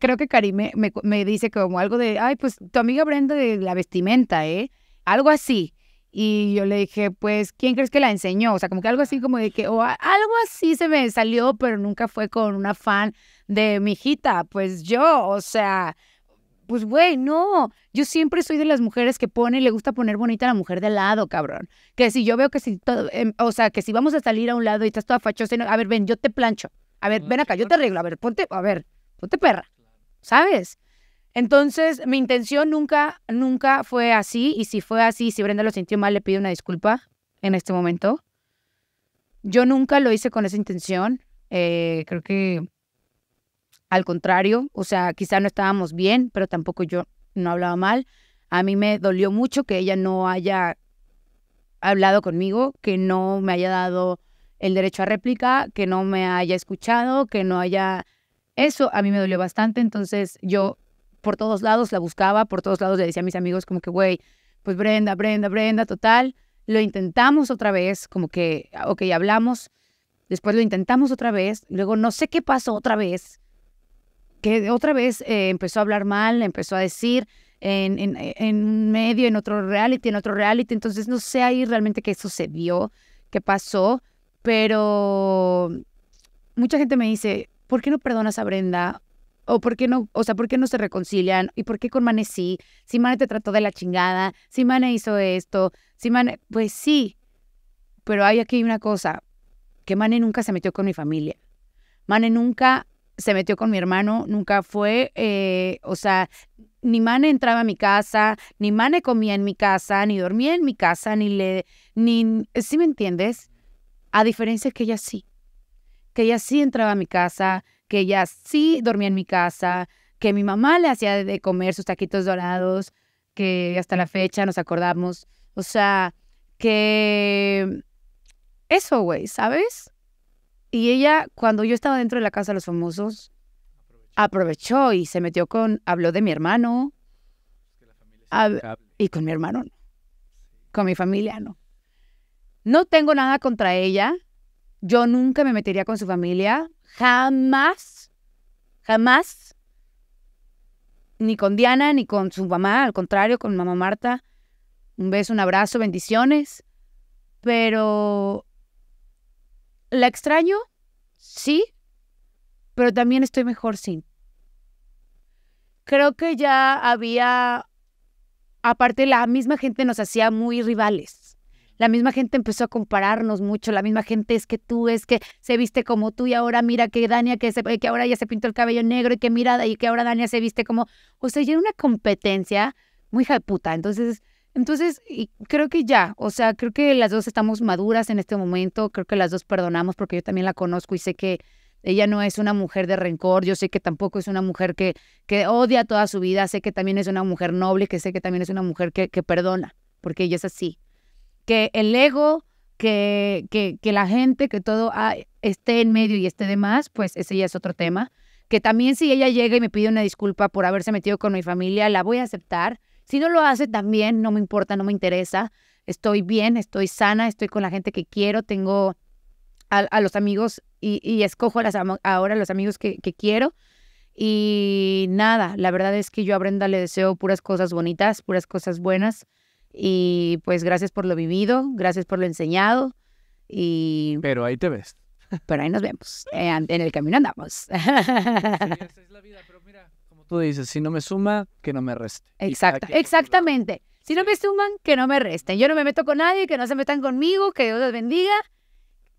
creo que Karim me, me, dice como algo de, ay, pues tu amiga Brenda de la vestimenta, ¿eh? Algo así. Y yo le dije, pues, ¿quién crees que la enseñó? O sea, como que algo así como de que, o algo así se me salió, pero nunca fue con una fan de mi hijita, pues yo, o sea, pues güey, no, yo siempre soy de las mujeres que pone, le gusta poner bonita a la mujer de lado, cabrón. Que si yo veo que si todo, em, o sea, que si vamos a salir a un lado y estás toda fachosa, a ver, ven, yo te plancho. A ver, ah, ven acá, yo te arreglo, a ver, ponte, a ver, ponte perra. ¿Sabes? Entonces, mi intención nunca, nunca fue así. Y si fue así, si Brenda lo sintió mal, le pido una disculpa en este momento. Yo nunca lo hice con esa intención. Eh, creo que al contrario, o sea, quizá no estábamos bien, pero tampoco yo no hablaba mal. A mí me dolió mucho que ella no haya hablado conmigo, que no me haya dado el derecho a réplica, que no me haya escuchado, que no haya... Eso a mí me dolió bastante, entonces yo por todos lados la buscaba, por todos lados le decía a mis amigos como que, güey, pues Brenda, Brenda, Brenda, total. Lo intentamos otra vez, como que, ah, ok, hablamos. Después lo intentamos otra vez. Luego no sé qué pasó otra vez. Que otra vez eh, empezó a hablar mal, empezó a decir en, en, en medio, en otro reality, en otro reality. Entonces no sé ahí realmente qué sucedió, qué pasó. Pero mucha gente me dice, ¿por qué no perdonas a Brenda? o por qué no, o sea, por qué no se reconcilian y por qué con Mane sí, si Mane te trató de la chingada, si Mane hizo esto, si Mane, pues sí, pero hay aquí una cosa, que Mane nunca se metió con mi familia, Mane nunca se metió con mi hermano, nunca fue, eh, o sea, ni Mane entraba a mi casa, ni Mane comía en mi casa, ni dormía en mi casa, ni le, ni, ¿sí me entiendes? A diferencia que ella sí, que ella sí entraba a mi casa, que ella sí dormía en mi casa, que mi mamá le hacía de comer sus taquitos dorados, que hasta la fecha nos acordamos. O sea, que eso, güey, ¿sabes? Y ella, cuando yo estaba dentro de la casa de los famosos, aprovechó y se metió con, habló de mi hermano. y con mi hermano Con mi familia no. No tengo nada contra ella. Yo nunca me metería con su familia, jamás, jamás, ni con Diana, ni con su mamá, al contrario, con mamá Marta. Un beso, un abrazo, bendiciones. Pero la extraño, sí, pero también estoy mejor sin. Creo que ya había, aparte la misma gente nos hacía muy rivales la misma gente empezó a compararnos mucho, la misma gente es que tú, es que se viste como tú y ahora mira que Dania, que, eh, que ahora ya se pintó el cabello negro y que mira y que ahora Dania se viste como, o sea, ya era una competencia muy hija de puta. Entonces, entonces, y creo que ya, o sea, creo que las dos estamos maduras en este momento, creo que las dos perdonamos porque yo también la conozco y sé que ella no es una mujer de rencor, yo sé que tampoco es una mujer que, que odia toda su vida, sé que también es una mujer noble, que sé que también es una mujer que perdona, porque ella es así que el ego, que, que, la gente, que todo ah, esté en medio y esté de más, pues ese ya es otro tema. Que también si ella llega y me pide una disculpa por haberse metido con mi familia, la voy a aceptar. Si no lo hace también, no me importa, no me interesa. Estoy bien, estoy sana, estoy con la gente que quiero, tengo a, los amigos y, y escojo a ahora los amigos que, que quiero. Y nada, la verdad es que yo a Brenda le deseo puras cosas bonitas, puras cosas buenas. Y pues gracias por lo vivido, gracias por lo enseñado. Y... Pero ahí te ves. Pero ahí nos vemos. Eh, en, el camino andamos. Sí, esa es la vida, pero mira, como tú dices, si no me suma, que no me reste. Exacto, exactamente. Si no me suman, que no me resten. Yo no me meto con nadie, que no se metan conmigo, que Dios los bendiga.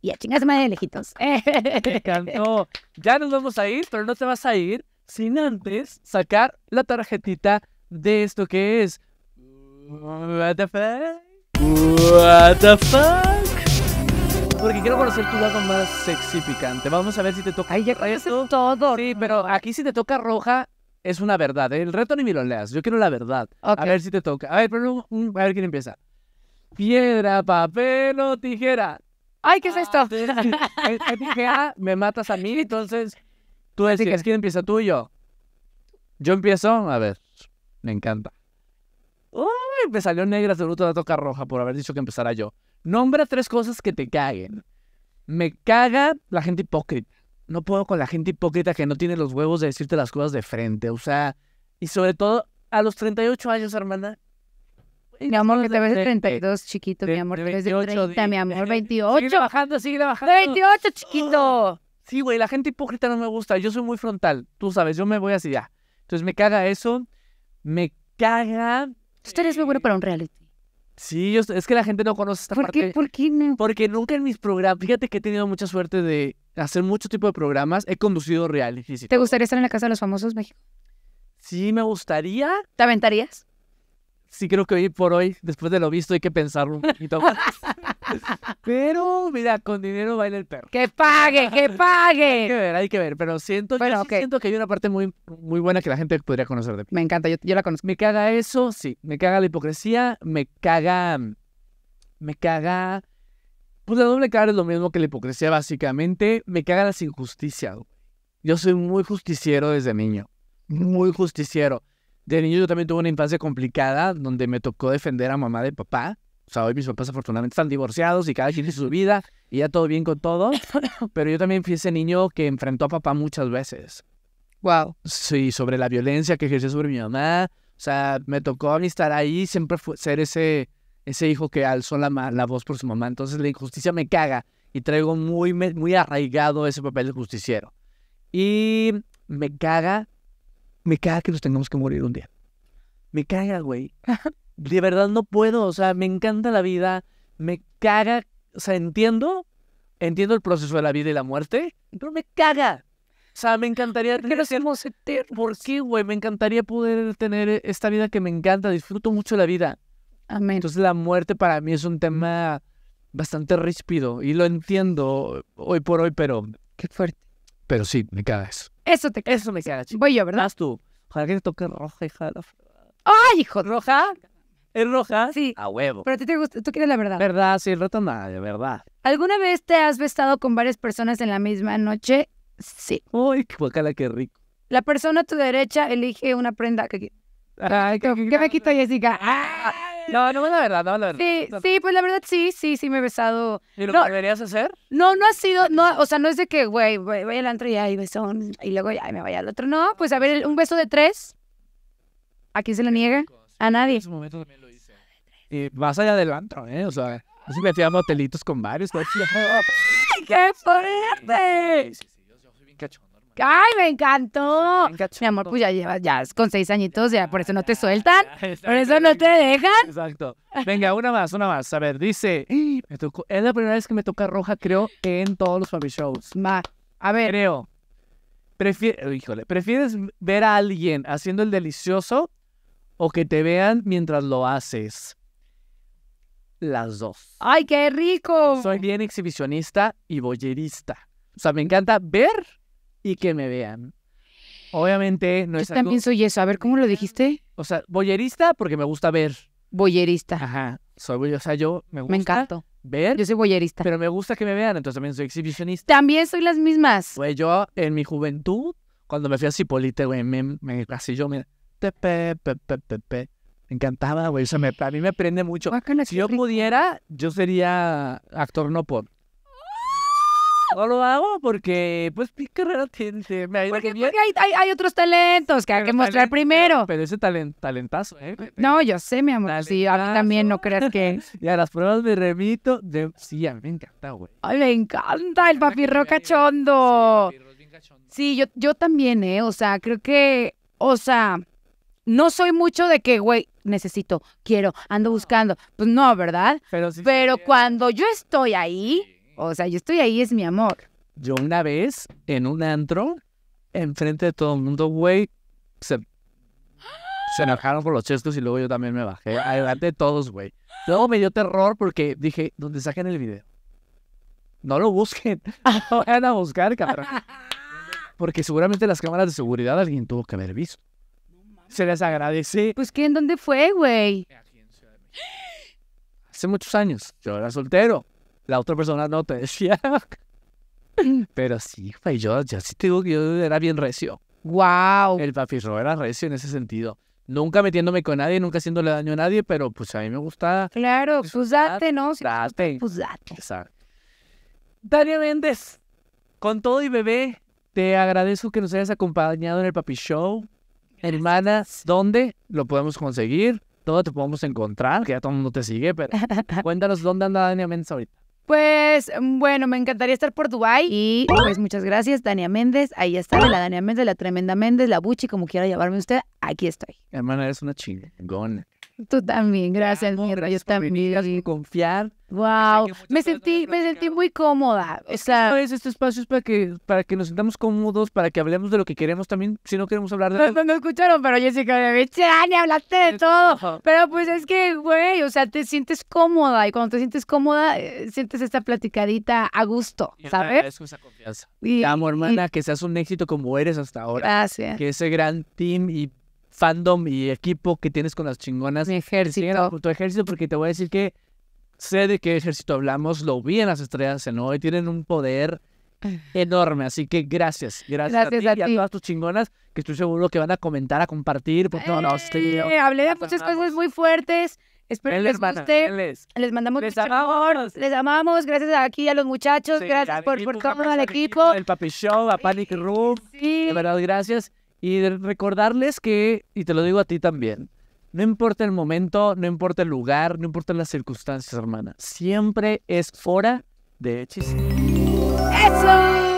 Y a chingas madre lejitos. Me encantó. Ya nos vamos a ir, pero no te vas a ir sin antes sacar la tarjetita de esto que es What the fuck? What the fuck? Porque quiero conocer tu lado más sexy picante. Vamos a ver si te toca. Ay, ya todo. Sí, pero aquí si te toca roja es una verdad. ¿eh? El reto ni me lo leas. Yo quiero la verdad. A ver si te toca. A ver, pero mm, a ver quién empieza. Piedra, papel o tijera. Ay, ¿qué es esto? Ah, me matas a mí, entonces tú decides quién empieza tú y yo. Yo empiezo, a ver, me encanta me salió negra, bruto la toca roja por haber dicho que empezara yo. Nombra tres cosas que te caguen. Me caga la gente hipócrita. No puedo con la gente hipócrita que no tiene los huevos de decirte las cosas de frente. O sea, y sobre todo a los 38 años, hermana. Mi amor, que te ves de 32, chiquito, mi amor. Te ves de 30, mi amor, 28. Sigue bajando, sigue bajando. 28, chiquito. Sí, güey, la gente hipócrita no me gusta. Yo soy muy frontal. Tú sabes, yo me voy así ya. Entonces me caga eso. Me caga Tú estarías muy bueno para un reality. Sí, es que la gente no conoce esta ¿Por Qué, ¿Por qué no? Porque nunca en mis programas, fíjate que he tenido mucha suerte de hacer mucho tipo de programas, he conducido reality. ¿Te gustaría estar en la Casa de los Famosos México? Sí, me gustaría. ¿Te aventarías? Sí, creo que hoy por hoy, después de lo visto, hay que pensarlo Pero, mira, con dinero baila el perro. ¡Que pague, que pague! hay que ver, hay que ver. Pero siento, siento que hay una parte muy, muy buena que la gente podría conocer de mí. Me encanta, yo, la conozco. Me caga eso, sí. Me caga la hipocresía, me caga... Me caga... Pues la doble cara es lo mismo que la hipocresía, básicamente. Me caga las injusticias. Yo soy muy justiciero desde niño. Muy justiciero. De niño yo también tuve una infancia complicada donde me tocó defender a mamá de papá. O sea, hoy mis papás afortunadamente están divorciados y cada quien tiene su vida y ya todo bien con todo. Pero yo también fui ese niño que enfrentó a papá muchas veces. Wow. Sí, sobre la violencia que ejerció sobre mi mamá. O sea, me tocó a mí estar ahí, siempre fue, ser ese, ese hijo que alzó la, la voz por su mamá. Entonces la injusticia me caga y traigo muy, muy arraigado ese papel de justiciero. Y me caga, me caga que nos tengamos que morir un día. Me caga, güey. de verdad no puedo, o sea, me encanta la vida, me caga, o sea, entiendo, entiendo el proceso de la vida y la muerte, pero me caga. O sea, me encantaría tener... ¿Por qué, güey? Me encantaría poder tener esta vida que me encanta, disfruto mucho la vida. Amén. Entonces la muerte para mí es un tema bastante ríspido y lo entiendo hoy por hoy, pero... Qué fuerte. Pero sí, me caga eso. Eso te caga. Eso me caga, Voy yo, ¿verdad? tú. Ojalá que te toque roja, hija ¡Ay, hijo! ¿Roja? ¿Es roja? Sí. A huevo. Pero a ti te gusta, tú quieres la verdad. Verdad, sí, reto de verdad. ¿Alguna vez te has besado con varias personas en la misma noche? Sí. ¡Ay, qué guacala, qué rico. La persona a tu derecha elige una prenda que... Ay, ¿Qué, qué, qué me quito, Jessica? No, ah"? Ah, No, no, la verdad, no, la verdad. Sí, sí, pues la verdad sí, sí, sí me he besado. ¿Y lo deberías hacer? No, no ha sido, no, o sea, no es de que, güey, vaya al antro y hay besón, y luego ya me vaya al otro. No, pues a ver, un beso de tres. ¿A quién se lo niega? A nadie. Y más allá del antro, ¿eh? O sea, si me fui a motelitos con varios. ¡Ay, qué fuerte! ¡Ay, me encantó! Mi amor, pues ya llevas, ya con seis añitos, ya por eso no te sueltan, por eso no te dejan. Exacto. Venga, una más, una más. A ver, dice, me tocó, es la primera vez que me toca roja, creo, en todos los Fabi Shows. Ma, a ver. Creo. Híjole, ¿prefieres ver a alguien haciendo el delicioso o que te vean mientras lo haces? las dos. ¡Ay, qué rico! Soy bien exhibicionista y boyerista. O sea, me encanta ver y que me vean. Obviamente no es Yo también soy eso. A ver, ¿cómo lo dijiste? O sea, boyerista porque me gusta ver. Boyerista. Ajá. Soy, o sea, yo me gusta me encanto. ver. Yo soy boyerista. Pero me gusta que me vean, entonces también soy exhibicionista. También soy las mismas. Güey, yo en mi juventud, cuando me fui a Cipolite, güey, me, me, así yo, me encantaba, güey. O a mí me prende mucho. Si yo pudiera, yo sería actor no por. No lo hago porque, pues, mi carrera tiene. porque, hay, otros talentos que hay que mostrar primero. Pero ese talent, talentazo, ¿eh? No, yo sé, mi amor. Sí, a mí también no creas que. y a las pruebas me remito. De... Sí, a mí me encanta, güey. Ay, me encanta el papirro cachondo. Sí, yo, yo también, ¿eh? O sea, creo que. O sea, no soy mucho de que, güey, necesito, quiero, ando buscando. Pues no, ¿verdad? Pero, cuando yo estoy ahí, o sea, yo estoy ahí, es mi amor. Yo una vez, en un antro, enfrente de todo el mundo, güey, se, enojaron por los chescos y luego yo también me bajé. Adelante de todos, güey. Luego me dio terror porque dije, ¿dónde saquen el video. No lo busquen. No vayan a buscar, cabrón. Porque seguramente las cámaras de seguridad alguien tuvo que haber visto. Se les agradece. Pues, ¿quién dónde fue, güey? Hace muchos años. Yo era soltero. La otra persona no te decía. Pero sí, güey, yo, ya sí te digo que yo era bien recio. Wow. El papi Ro era recio en ese sentido. Nunca metiéndome con nadie, nunca haciéndole daño a nadie, pero pues a mí me gustaba... Claro, pues ¿no? Si pues, Exacto. Daria Méndez, con todo y bebé, te agradezco que nos hayas acompañado en el Papi Show hermanas, ¿dónde lo podemos conseguir? ¿Dónde te podemos encontrar? Que ya todo el mundo te sigue, pero cuéntanos dónde anda Dania Méndez ahorita. Pues mm, bueno, me encantaría estar por Dubai y pues muchas gracias, Dania Méndez. Ahí está, la Dania Méndez, la tremenda Méndez, la Buchi, como quiera llamarme usted, aquí estoy. Hermana, eres una chingona. Tú también, gracias, mierda yo también. confiar. Wow, me sentí, me sentí muy cómoda. O sea, es, este espacio es para que, para que nos sintamos cómodos, para que hablemos de lo que queremos también, si no queremos hablar de. No, no, escucharon, pero Jessica, me ni hablaste de todo. Pero pues es que, güey, o sea, te sientes cómoda y cuando te sientes cómoda, eh, sientes esta platicadita a gusto, ¿sabes? Y esa confianza. amo, hermana, que seas un éxito como eres hasta ahora. Gracias. Que ese gran team y fandom y equipo que tienes con las chingonas. Mi ejército. Tu ejército, porque te voy a decir que sé de qué ejército hablamos, lo vi en las estrellas, ¿no? Y tienen un poder enorme. Así que gracias, gracias, a, ti y a todas tus chingonas que estoy seguro que van a comentar, a compartir. Porque no, no, estoy, eh, hablé de muchas cosas muy fuertes. Espero que les guste. Les, mandamos les amamos. les amamos. Gracias aquí a los muchachos. gracias por, por todo al equipo. El Papi Show, a Panic Room. De verdad, gracias. Y recordarles que, y te lo digo a ti también, no importa el momento, no importa el lugar, no importa las circunstancias, hermana. Siempre es hora de hechizar. ¡Eso!